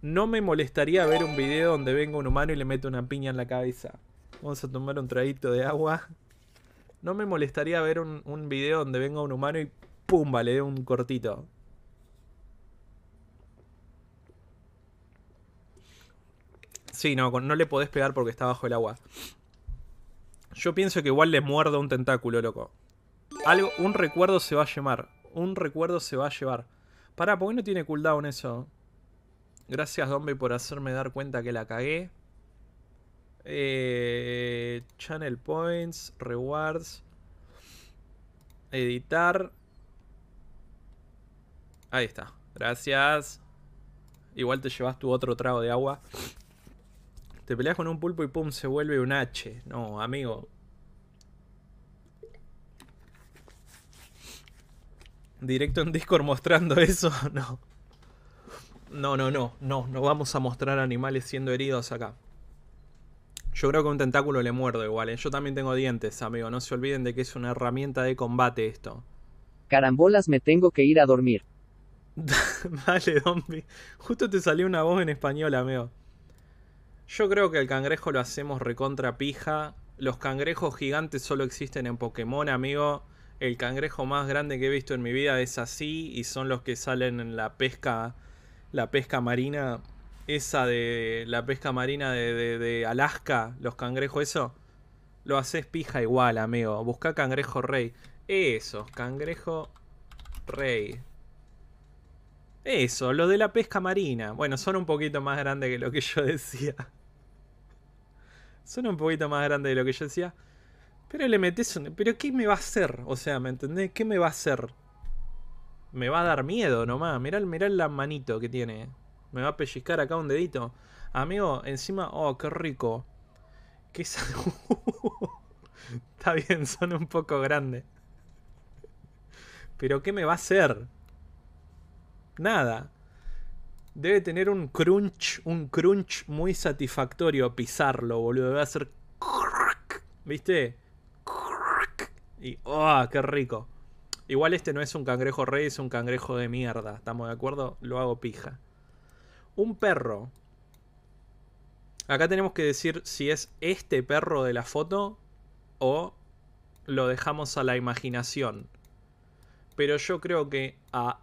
no me molestaría ver un video donde venga un humano y le mete una piña en la cabeza. Vamos a tomar un traguito de agua. No me molestaría ver un, video donde venga un humano y ¡pumba! le dé un cortito. Sí, no, no le podés pegar porque está bajo el agua. Yo pienso que igual le muerdo un tentáculo, loco. Algo, un recuerdo se va a llevar. Un recuerdo se va a llevar. Pará, ¿por qué no tiene cooldown eso? Gracias, Dombey, por hacerme dar cuenta que la cagué. Eh, channel Points, Rewards. Editar. Ahí está. Gracias. Igual te llevas tu otro trago de agua. Te peleas con un pulpo y pum, se vuelve un H. No, amigo. directo en Discord mostrando eso, no. No, no, no, no, vamos a mostrar animales siendo heridos acá. Yo creo que un tentáculo le muerdo igual, ¿eh? yo también tengo dientes, amigo, no se olviden de que es una herramienta de combate esto. Carambolas, me tengo que ir a dormir. vale, Dombi. Justo te salió una voz en español, amigo. Yo creo que el cangrejo lo hacemos recontra pija. Los cangrejos gigantes solo existen en Pokémon, amigo el cangrejo más grande que he visto en mi vida es así y son los que salen en la pesca, la pesca marina, esa de la pesca marina de, Alaska, los cangrejos, eso, lo haces pija igual, amigo. Busca cangrejo rey. Eso, cangrejo rey. Eso, lo de la pesca marina. Bueno, son un poquito más grandes que lo que yo decía. Son un poquito más grandes de lo que yo decía. Pero le metes un... ¿Pero qué me va a hacer? O sea, ¿me entendés? ¿Qué me va a hacer? Me va a dar miedo nomás. Mirá, la manito que tiene. Me va a pellizcar acá un dedito. Amigo, encima... Oh, qué rico. Qué Está bien, son un poco grandes. Pero ¿qué me va a hacer? Nada. Debe tener un crunch, un crunch muy satisfactorio pisarlo, boludo. Debe hacer... ¿Viste? Y, ¡oh, qué rico! Igual este no es un cangrejo rey, es un cangrejo de mierda. ¿Estamos de acuerdo? Lo hago pija. Un perro. Acá tenemos que decir si es este perro de la foto o lo dejamos a la imaginación. Pero yo creo que a,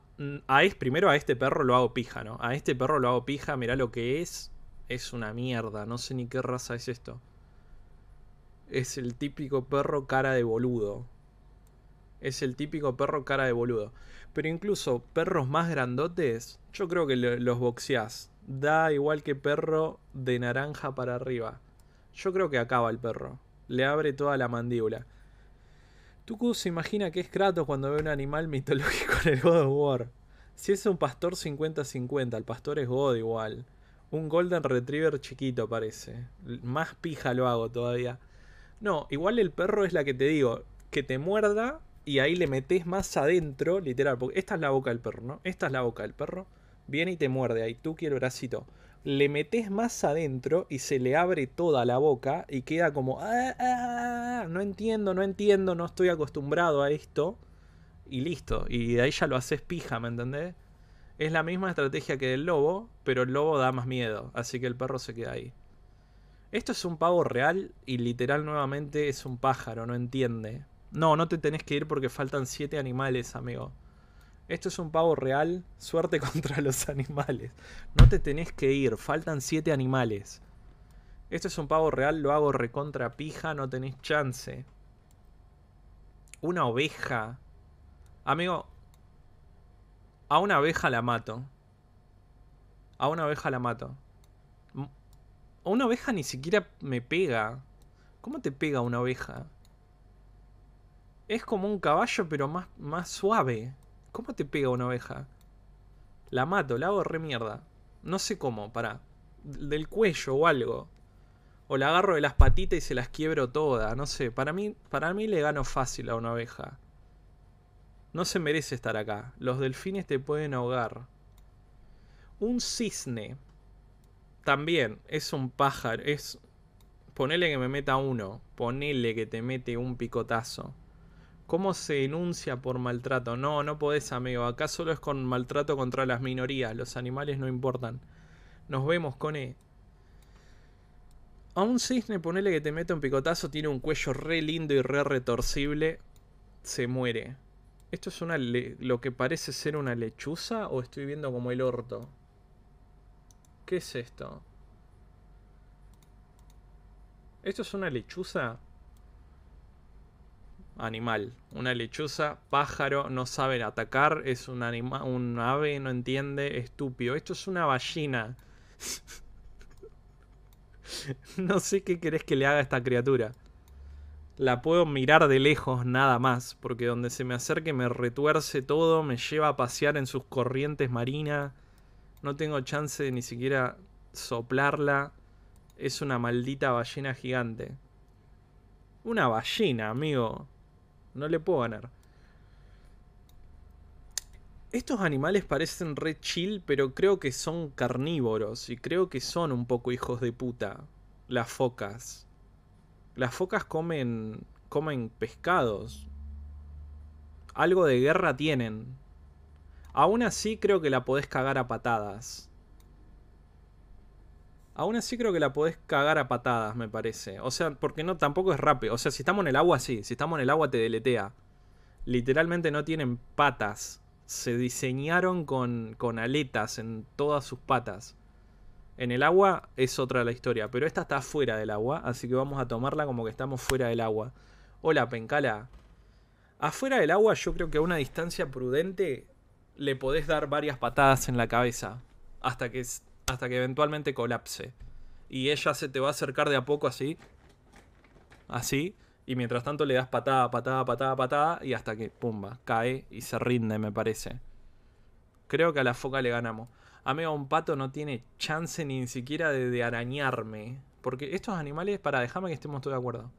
primero a este perro lo hago pija, ¿no? A este perro lo hago pija, mirá lo que es. Es una mierda, no sé ni qué raza es esto es el típico perro cara de boludo. Es el típico perro cara de boludo. Pero incluso perros más grandotes, yo creo que los boxeás. Da igual que perro de naranja para arriba. Yo creo que acaba el perro. Le abre toda la mandíbula. Tuku se imagina que es Kratos cuando ve un animal mitológico en el God of War. Si es un pastor 50-50, el pastor es God igual. Un Golden Retriever chiquito parece. Más pija lo hago todavía. No, igual el perro es la que te digo, que te muerda y ahí le metes más adentro, literal, porque esta es la boca del perro, ¿no? Esta es la boca del perro, viene y te muerde, ahí tú el bracito. Le metes más adentro y se le abre toda la boca y queda como, ah, ah, ah, no entiendo, no entiendo, no estoy acostumbrado a esto. Y listo, y de ahí ya lo haces pija, ¿me entendés? Es la misma estrategia que del lobo, pero el lobo da más miedo, así que el perro se queda ahí. Esto es un pavo real y literal nuevamente es un pájaro, no entiende. No, no te tenés que ir porque faltan siete animales, amigo. Esto es un pavo real, suerte contra los animales. No te tenés que ir, faltan siete animales. Esto es un pavo real, lo hago recontra pija, no tenés chance. Una oveja. Amigo, a una oveja la mato. A una oveja la mato una oveja ni siquiera me pega. ¿Cómo te pega una oveja? Es como un caballo, pero más, más suave. ¿Cómo te pega una oveja? La mato, la hago re mierda. No sé cómo, para Del cuello o algo. O la agarro de las patitas y se las quiebro toda. No sé, para mí, para mí le gano fácil a una oveja. No se merece estar acá. Los delfines te pueden ahogar. Un cisne también es un pájaro, es... Ponele que me meta uno, ponele que te mete un picotazo. ¿Cómo se denuncia por maltrato? No, no podés, amigo. Acá solo es con maltrato contra las minorías. Los animales no importan. Nos vemos, con E. A un cisne, ponele que te mete un picotazo, tiene un cuello re lindo y re retorcible. Se muere. ¿Esto es una lo que parece ser una lechuza o estoy viendo como el orto? ¿Qué es esto? ¿Esto es una lechuza? Animal. Una lechuza, pájaro, no saben atacar, es un, animal, un ave, no entiende, estúpido. Esto es una ballena. no sé qué querés que le haga a esta criatura. La puedo mirar de lejos nada más, porque donde se me acerque me retuerce todo, me lleva a pasear en sus corrientes marinas. No tengo chance de ni siquiera soplarla. Es una maldita ballena gigante. Una ballena, amigo. No le puedo ganar. Estos animales parecen re chill, pero creo que son carnívoros. Y creo que son un poco hijos de puta. Las focas. Las focas comen. comen pescados. Algo de guerra tienen. Aún así creo que la podés cagar a patadas. Aún así creo que la podés cagar a patadas, me parece. O sea, porque no, tampoco es rápido. O sea, si estamos en el agua, sí. Si estamos en el agua, te deletea. Literalmente no tienen patas. Se diseñaron con, aletas en todas sus patas. En el agua es otra la historia, pero esta está fuera del agua, así que vamos a tomarla como que estamos fuera del agua. Hola, Pencala. Afuera del agua yo creo que a una distancia prudente le podés dar varias patadas en la cabeza hasta que, hasta que eventualmente colapse. Y ella se te va a acercar de a poco así. Así. Y mientras tanto le das patada, patada, patada, patada. Y hasta que, pumba, cae y se rinde, me parece. Creo que a la foca le ganamos. amigo un pato no tiene chance ni siquiera de, de arañarme. Porque estos animales, para, déjame que estemos todos de acuerdo.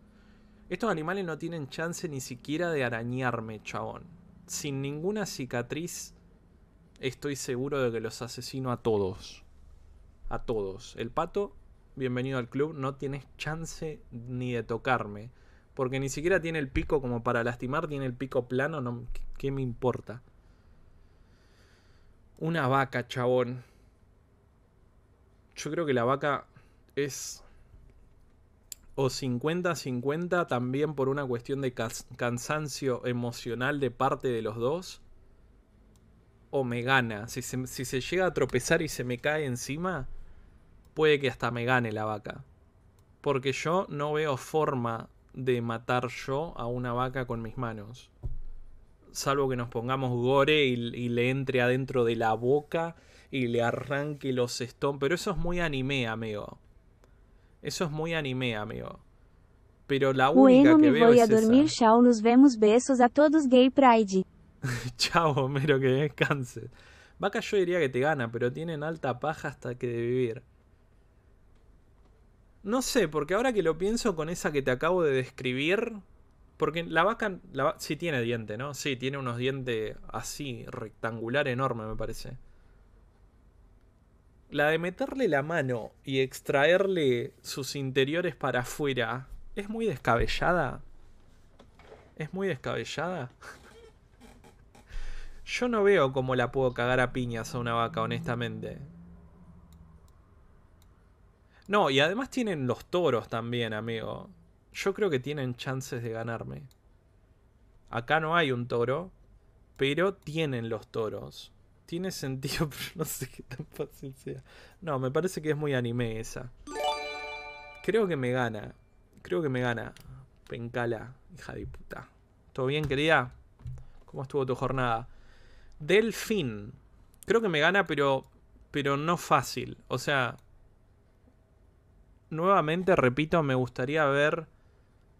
Estos animales no tienen chance ni siquiera de arañarme, chabón. Sin ninguna cicatriz estoy seguro de que los asesino a todos. A todos. El pato, bienvenido al club, no tienes chance ni de tocarme. Porque ni siquiera tiene el pico como para lastimar, tiene el pico plano, no, ¿qué, qué me importa? Una vaca, chabón. Yo creo que la vaca es o 50-50 también por una cuestión de cansancio emocional de parte de los dos me gana. Si se, llega a tropezar y se me cae encima, puede que hasta me gane la vaca. Porque yo no veo forma de matar yo a una vaca con mis manos. Salvo que nos pongamos gore y, le entre adentro de la boca y le arranque los estómagos, Pero eso es muy anime, amigo. Eso es muy anime, amigo. Pero la única bueno, que me veo voy es a dormir, nos vemos besos a todos Gay Pride. Chavo, mero que descanse Vaca yo diría que te gana, pero tienen alta paja hasta que de vivir. No sé, porque ahora que lo pienso con esa que te acabo de describir. Porque la vaca sí tiene diente, ¿no? Sí, tiene unos dientes así, rectangular enorme, me parece. La de meterle la mano y extraerle sus interiores para afuera es muy descabellada. Es muy descabellada. Yo no veo cómo la puedo cagar a piñas a una vaca, honestamente. No, y además tienen los toros también, amigo. Yo creo que tienen chances de ganarme. Acá no hay un toro, pero tienen los toros. Tiene sentido, pero no sé qué tan fácil sea. No, me parece que es muy anime esa. Creo que me gana. Creo que me gana. Pencala, hija de puta. ¿Todo bien, querida? ¿Cómo estuvo tu jornada? Delfín. Creo que me gana, pero, pero no fácil. O sea, nuevamente, repito, me gustaría ver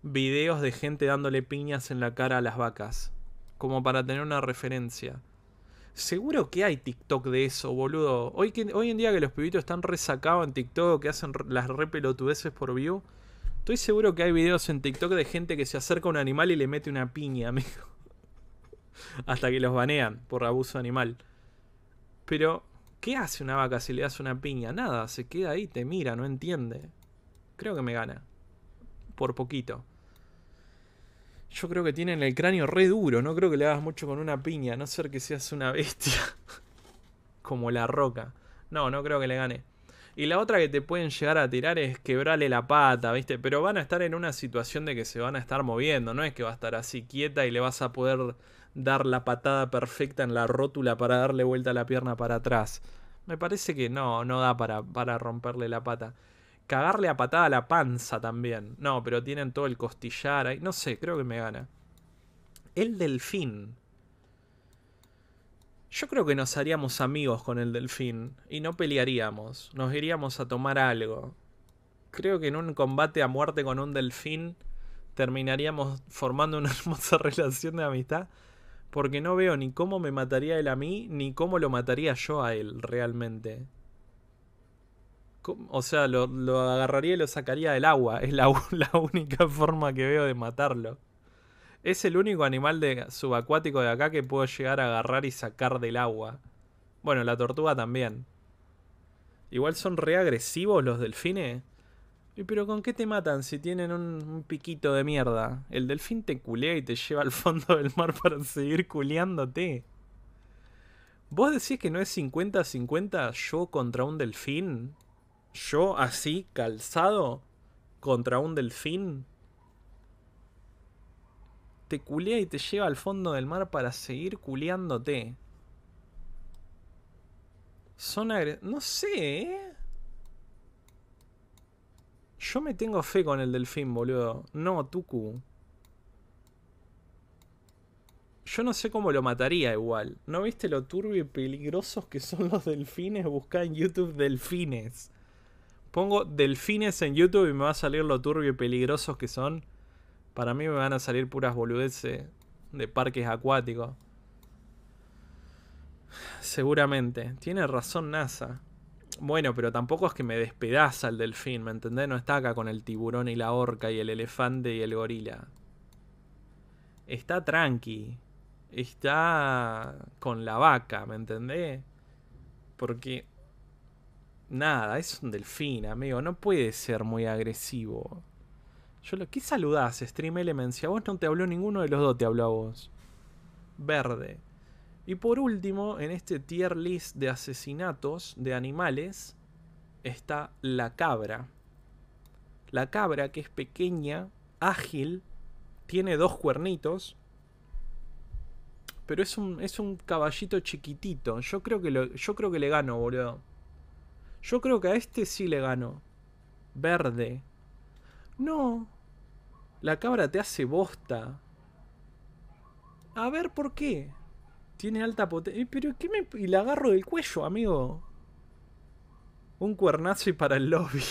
videos de gente dándole piñas en la cara a las vacas. Como para tener una referencia. Seguro que hay TikTok de eso, boludo. Hoy, que, hoy en día que los pibitos están resacados en TikTok, que hacen las repelotudeces por view. Estoy seguro que hay videos en TikTok de gente que se acerca a un animal y le mete una piña, amigo. hasta que los banean por abuso animal. Pero, ¿qué hace una vaca si le das una piña? Nada, se queda ahí, te mira, no entiende. Creo que me gana. Por poquito. Yo creo que tienen el cráneo re duro, no creo que le hagas mucho con una piña, a no ser que seas una bestia. Como la roca. No, no creo que le gane. Y la otra que te pueden llegar a tirar es quebrarle la pata, ¿viste? Pero van a estar en una situación de que se van a estar moviendo, no es que va a estar así quieta y le vas a poder dar la patada perfecta en la rótula para darle vuelta a la pierna para atrás. Me parece que no, no da para, para romperle la pata. Cagarle a patada a la panza también. No, pero tienen todo el costillar ahí. No sé, creo que me gana. El delfín. Yo creo que nos haríamos amigos con el delfín y no pelearíamos, nos iríamos a tomar algo. Creo que en un combate a muerte con un delfín terminaríamos formando una hermosa relación de amistad porque no veo ni cómo me mataría él a mí, ni cómo lo mataría yo a él realmente. O sea, lo, agarraría y lo sacaría del agua. Es la, única forma que veo de matarlo. Es el único animal de, subacuático de acá que puedo llegar a agarrar y sacar del agua. Bueno, la tortuga también. Igual son reagresivos los delfines. Pero ¿con qué te matan si tienen un, piquito de mierda? El delfín te culea y te lleva al fondo del mar para seguir culeándote. ¿Vos decís que no es 50-50 yo contra un delfín? ¿Yo así, calzado? ¿Contra un delfín? Te culea y te lleva al fondo del mar para seguir culeándote. Son agres... No sé, ¿eh? Yo me tengo fe con el delfín, boludo. No, Tuku. Yo no sé cómo lo mataría igual. ¿No viste lo turbio y peligrosos que son los delfines? Buscá en YouTube delfines. Pongo delfines en YouTube y me va a salir lo turbio y peligrosos que son. Para mí me van a salir puras boludeces de parques acuáticos. Seguramente. Tiene razón NASA bueno, pero tampoco es que me despedaza el delfín, ¿me entendés? No está acá con el tiburón y la orca y el elefante y el gorila. Está tranqui. Está con la vaca, ¿me entendés? Porque... Nada, es un delfín, amigo. No puede ser muy agresivo. Yo lo... ¿Qué saludás, Stream Elements? Si a vos no te habló ninguno de los dos, te habló a vos. Verde. Y por último, en este tier list de asesinatos de animales está la cabra. La cabra que es pequeña, ágil, tiene dos cuernitos. Pero es un, caballito chiquitito. Yo creo, que yo creo que le gano, boludo. Yo creo que a este sí le gano. Verde. No. La cabra te hace bosta. A ver por qué. Tiene alta potencia. Eh, pero ¿qué me.? Y la agarro del cuello, amigo. Un cuernazo y para el lobby.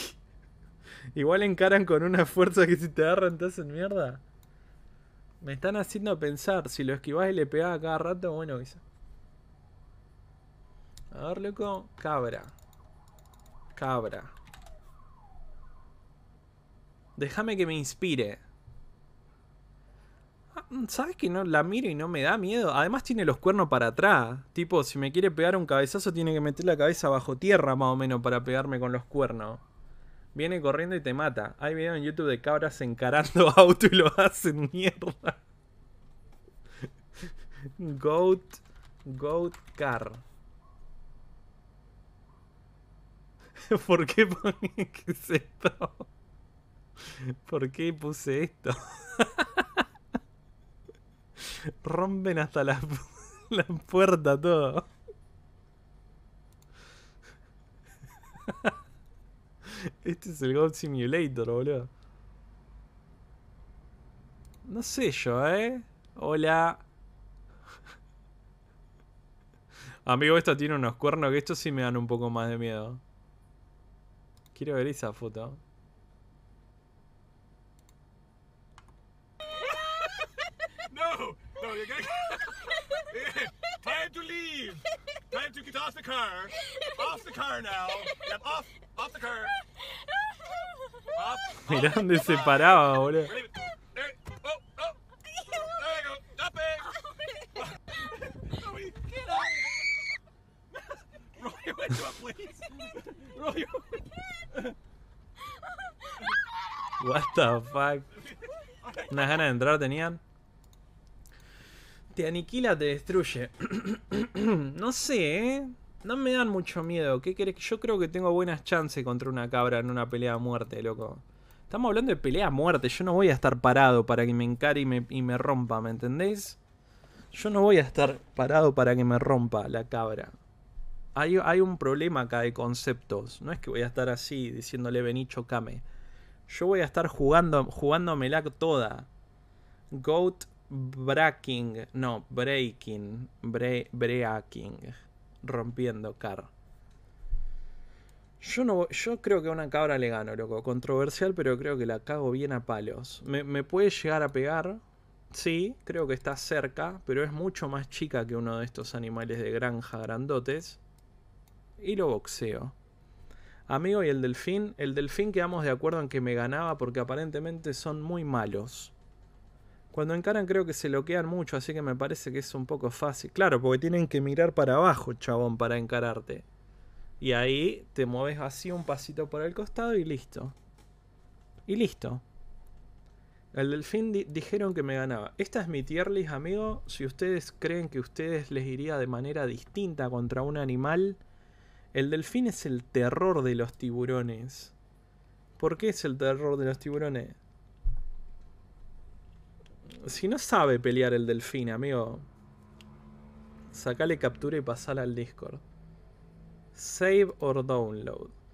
Igual encaran con una fuerza que si te agarran te hacen mierda. Me están haciendo pensar. Si lo esquivás y le pegás a cada rato, bueno, quizá. A ver, loco. Cabra. Cabra. Déjame que me inspire. Mm, ¿sabes que no? La miro y no me da miedo. Además tiene los cuernos para atrás. Tipo, si me quiere pegar un cabezazo, tiene que meter la cabeza bajo tierra más o menos para pegarme con los cuernos. Viene corriendo y te mata. Hay videos en YouTube de cabras encarando auto y lo hacen mierda. Goat. Goat car. ¿Por qué puse esto? ¿Por qué puse esto? Rompen hasta la, la puerta todo. Este es el God Simulator, boludo. No sé yo, ¿eh? Hola. Amigo, esto tiene unos cuernos que estos sí me dan un poco más de miedo. Quiero ver esa foto. He's off the car. off the car now. Yep, off, off the car. Off, off Mirá dónde se paraba, boludo. Oh, oh. What the fuck? Unas ganas de entrar tenían. Te aniquila, te destruye. no sé, ¿eh? No me dan mucho miedo. ¿Qué querés? Yo creo que tengo buenas chances contra una cabra en una pelea a muerte, loco. Estamos hablando de pelea a muerte. Yo no voy a estar parado para que me encare y me, rompa, ¿me entendéis? Yo no voy a estar parado para que me rompa la cabra. Hay, un problema acá de conceptos. No es que voy a estar así diciéndole Benicho chocame. Yo voy a estar jugando, jugándomela toda. Goat Breaking, no, breaking, breaking, rompiendo car. Yo, no, yo creo que a una cabra le gano, loco. Controversial, pero creo que la cago bien a palos. Me, me, puede llegar a pegar. Sí, creo que está cerca, pero es mucho más chica que uno de estos animales de granja grandotes. Y lo boxeo. Amigo y el delfín. El delfín quedamos de acuerdo en que me ganaba porque aparentemente son muy malos. Cuando encaran creo que se loquean mucho, así que me parece que es un poco fácil. Claro, porque tienen que mirar para abajo, chabón, para encararte. Y ahí te mueves así un pasito por el costado y listo. Y listo. El delfín dijeron que me ganaba. Esta es mi tier list, amigo. Si ustedes creen que ustedes les iría de manera distinta contra un animal, el delfín es el terror de los tiburones. ¿Por qué es el terror de los tiburones? Si no sabe pelear el delfín, amigo, sacale captura y pasala al Discord. Save or download.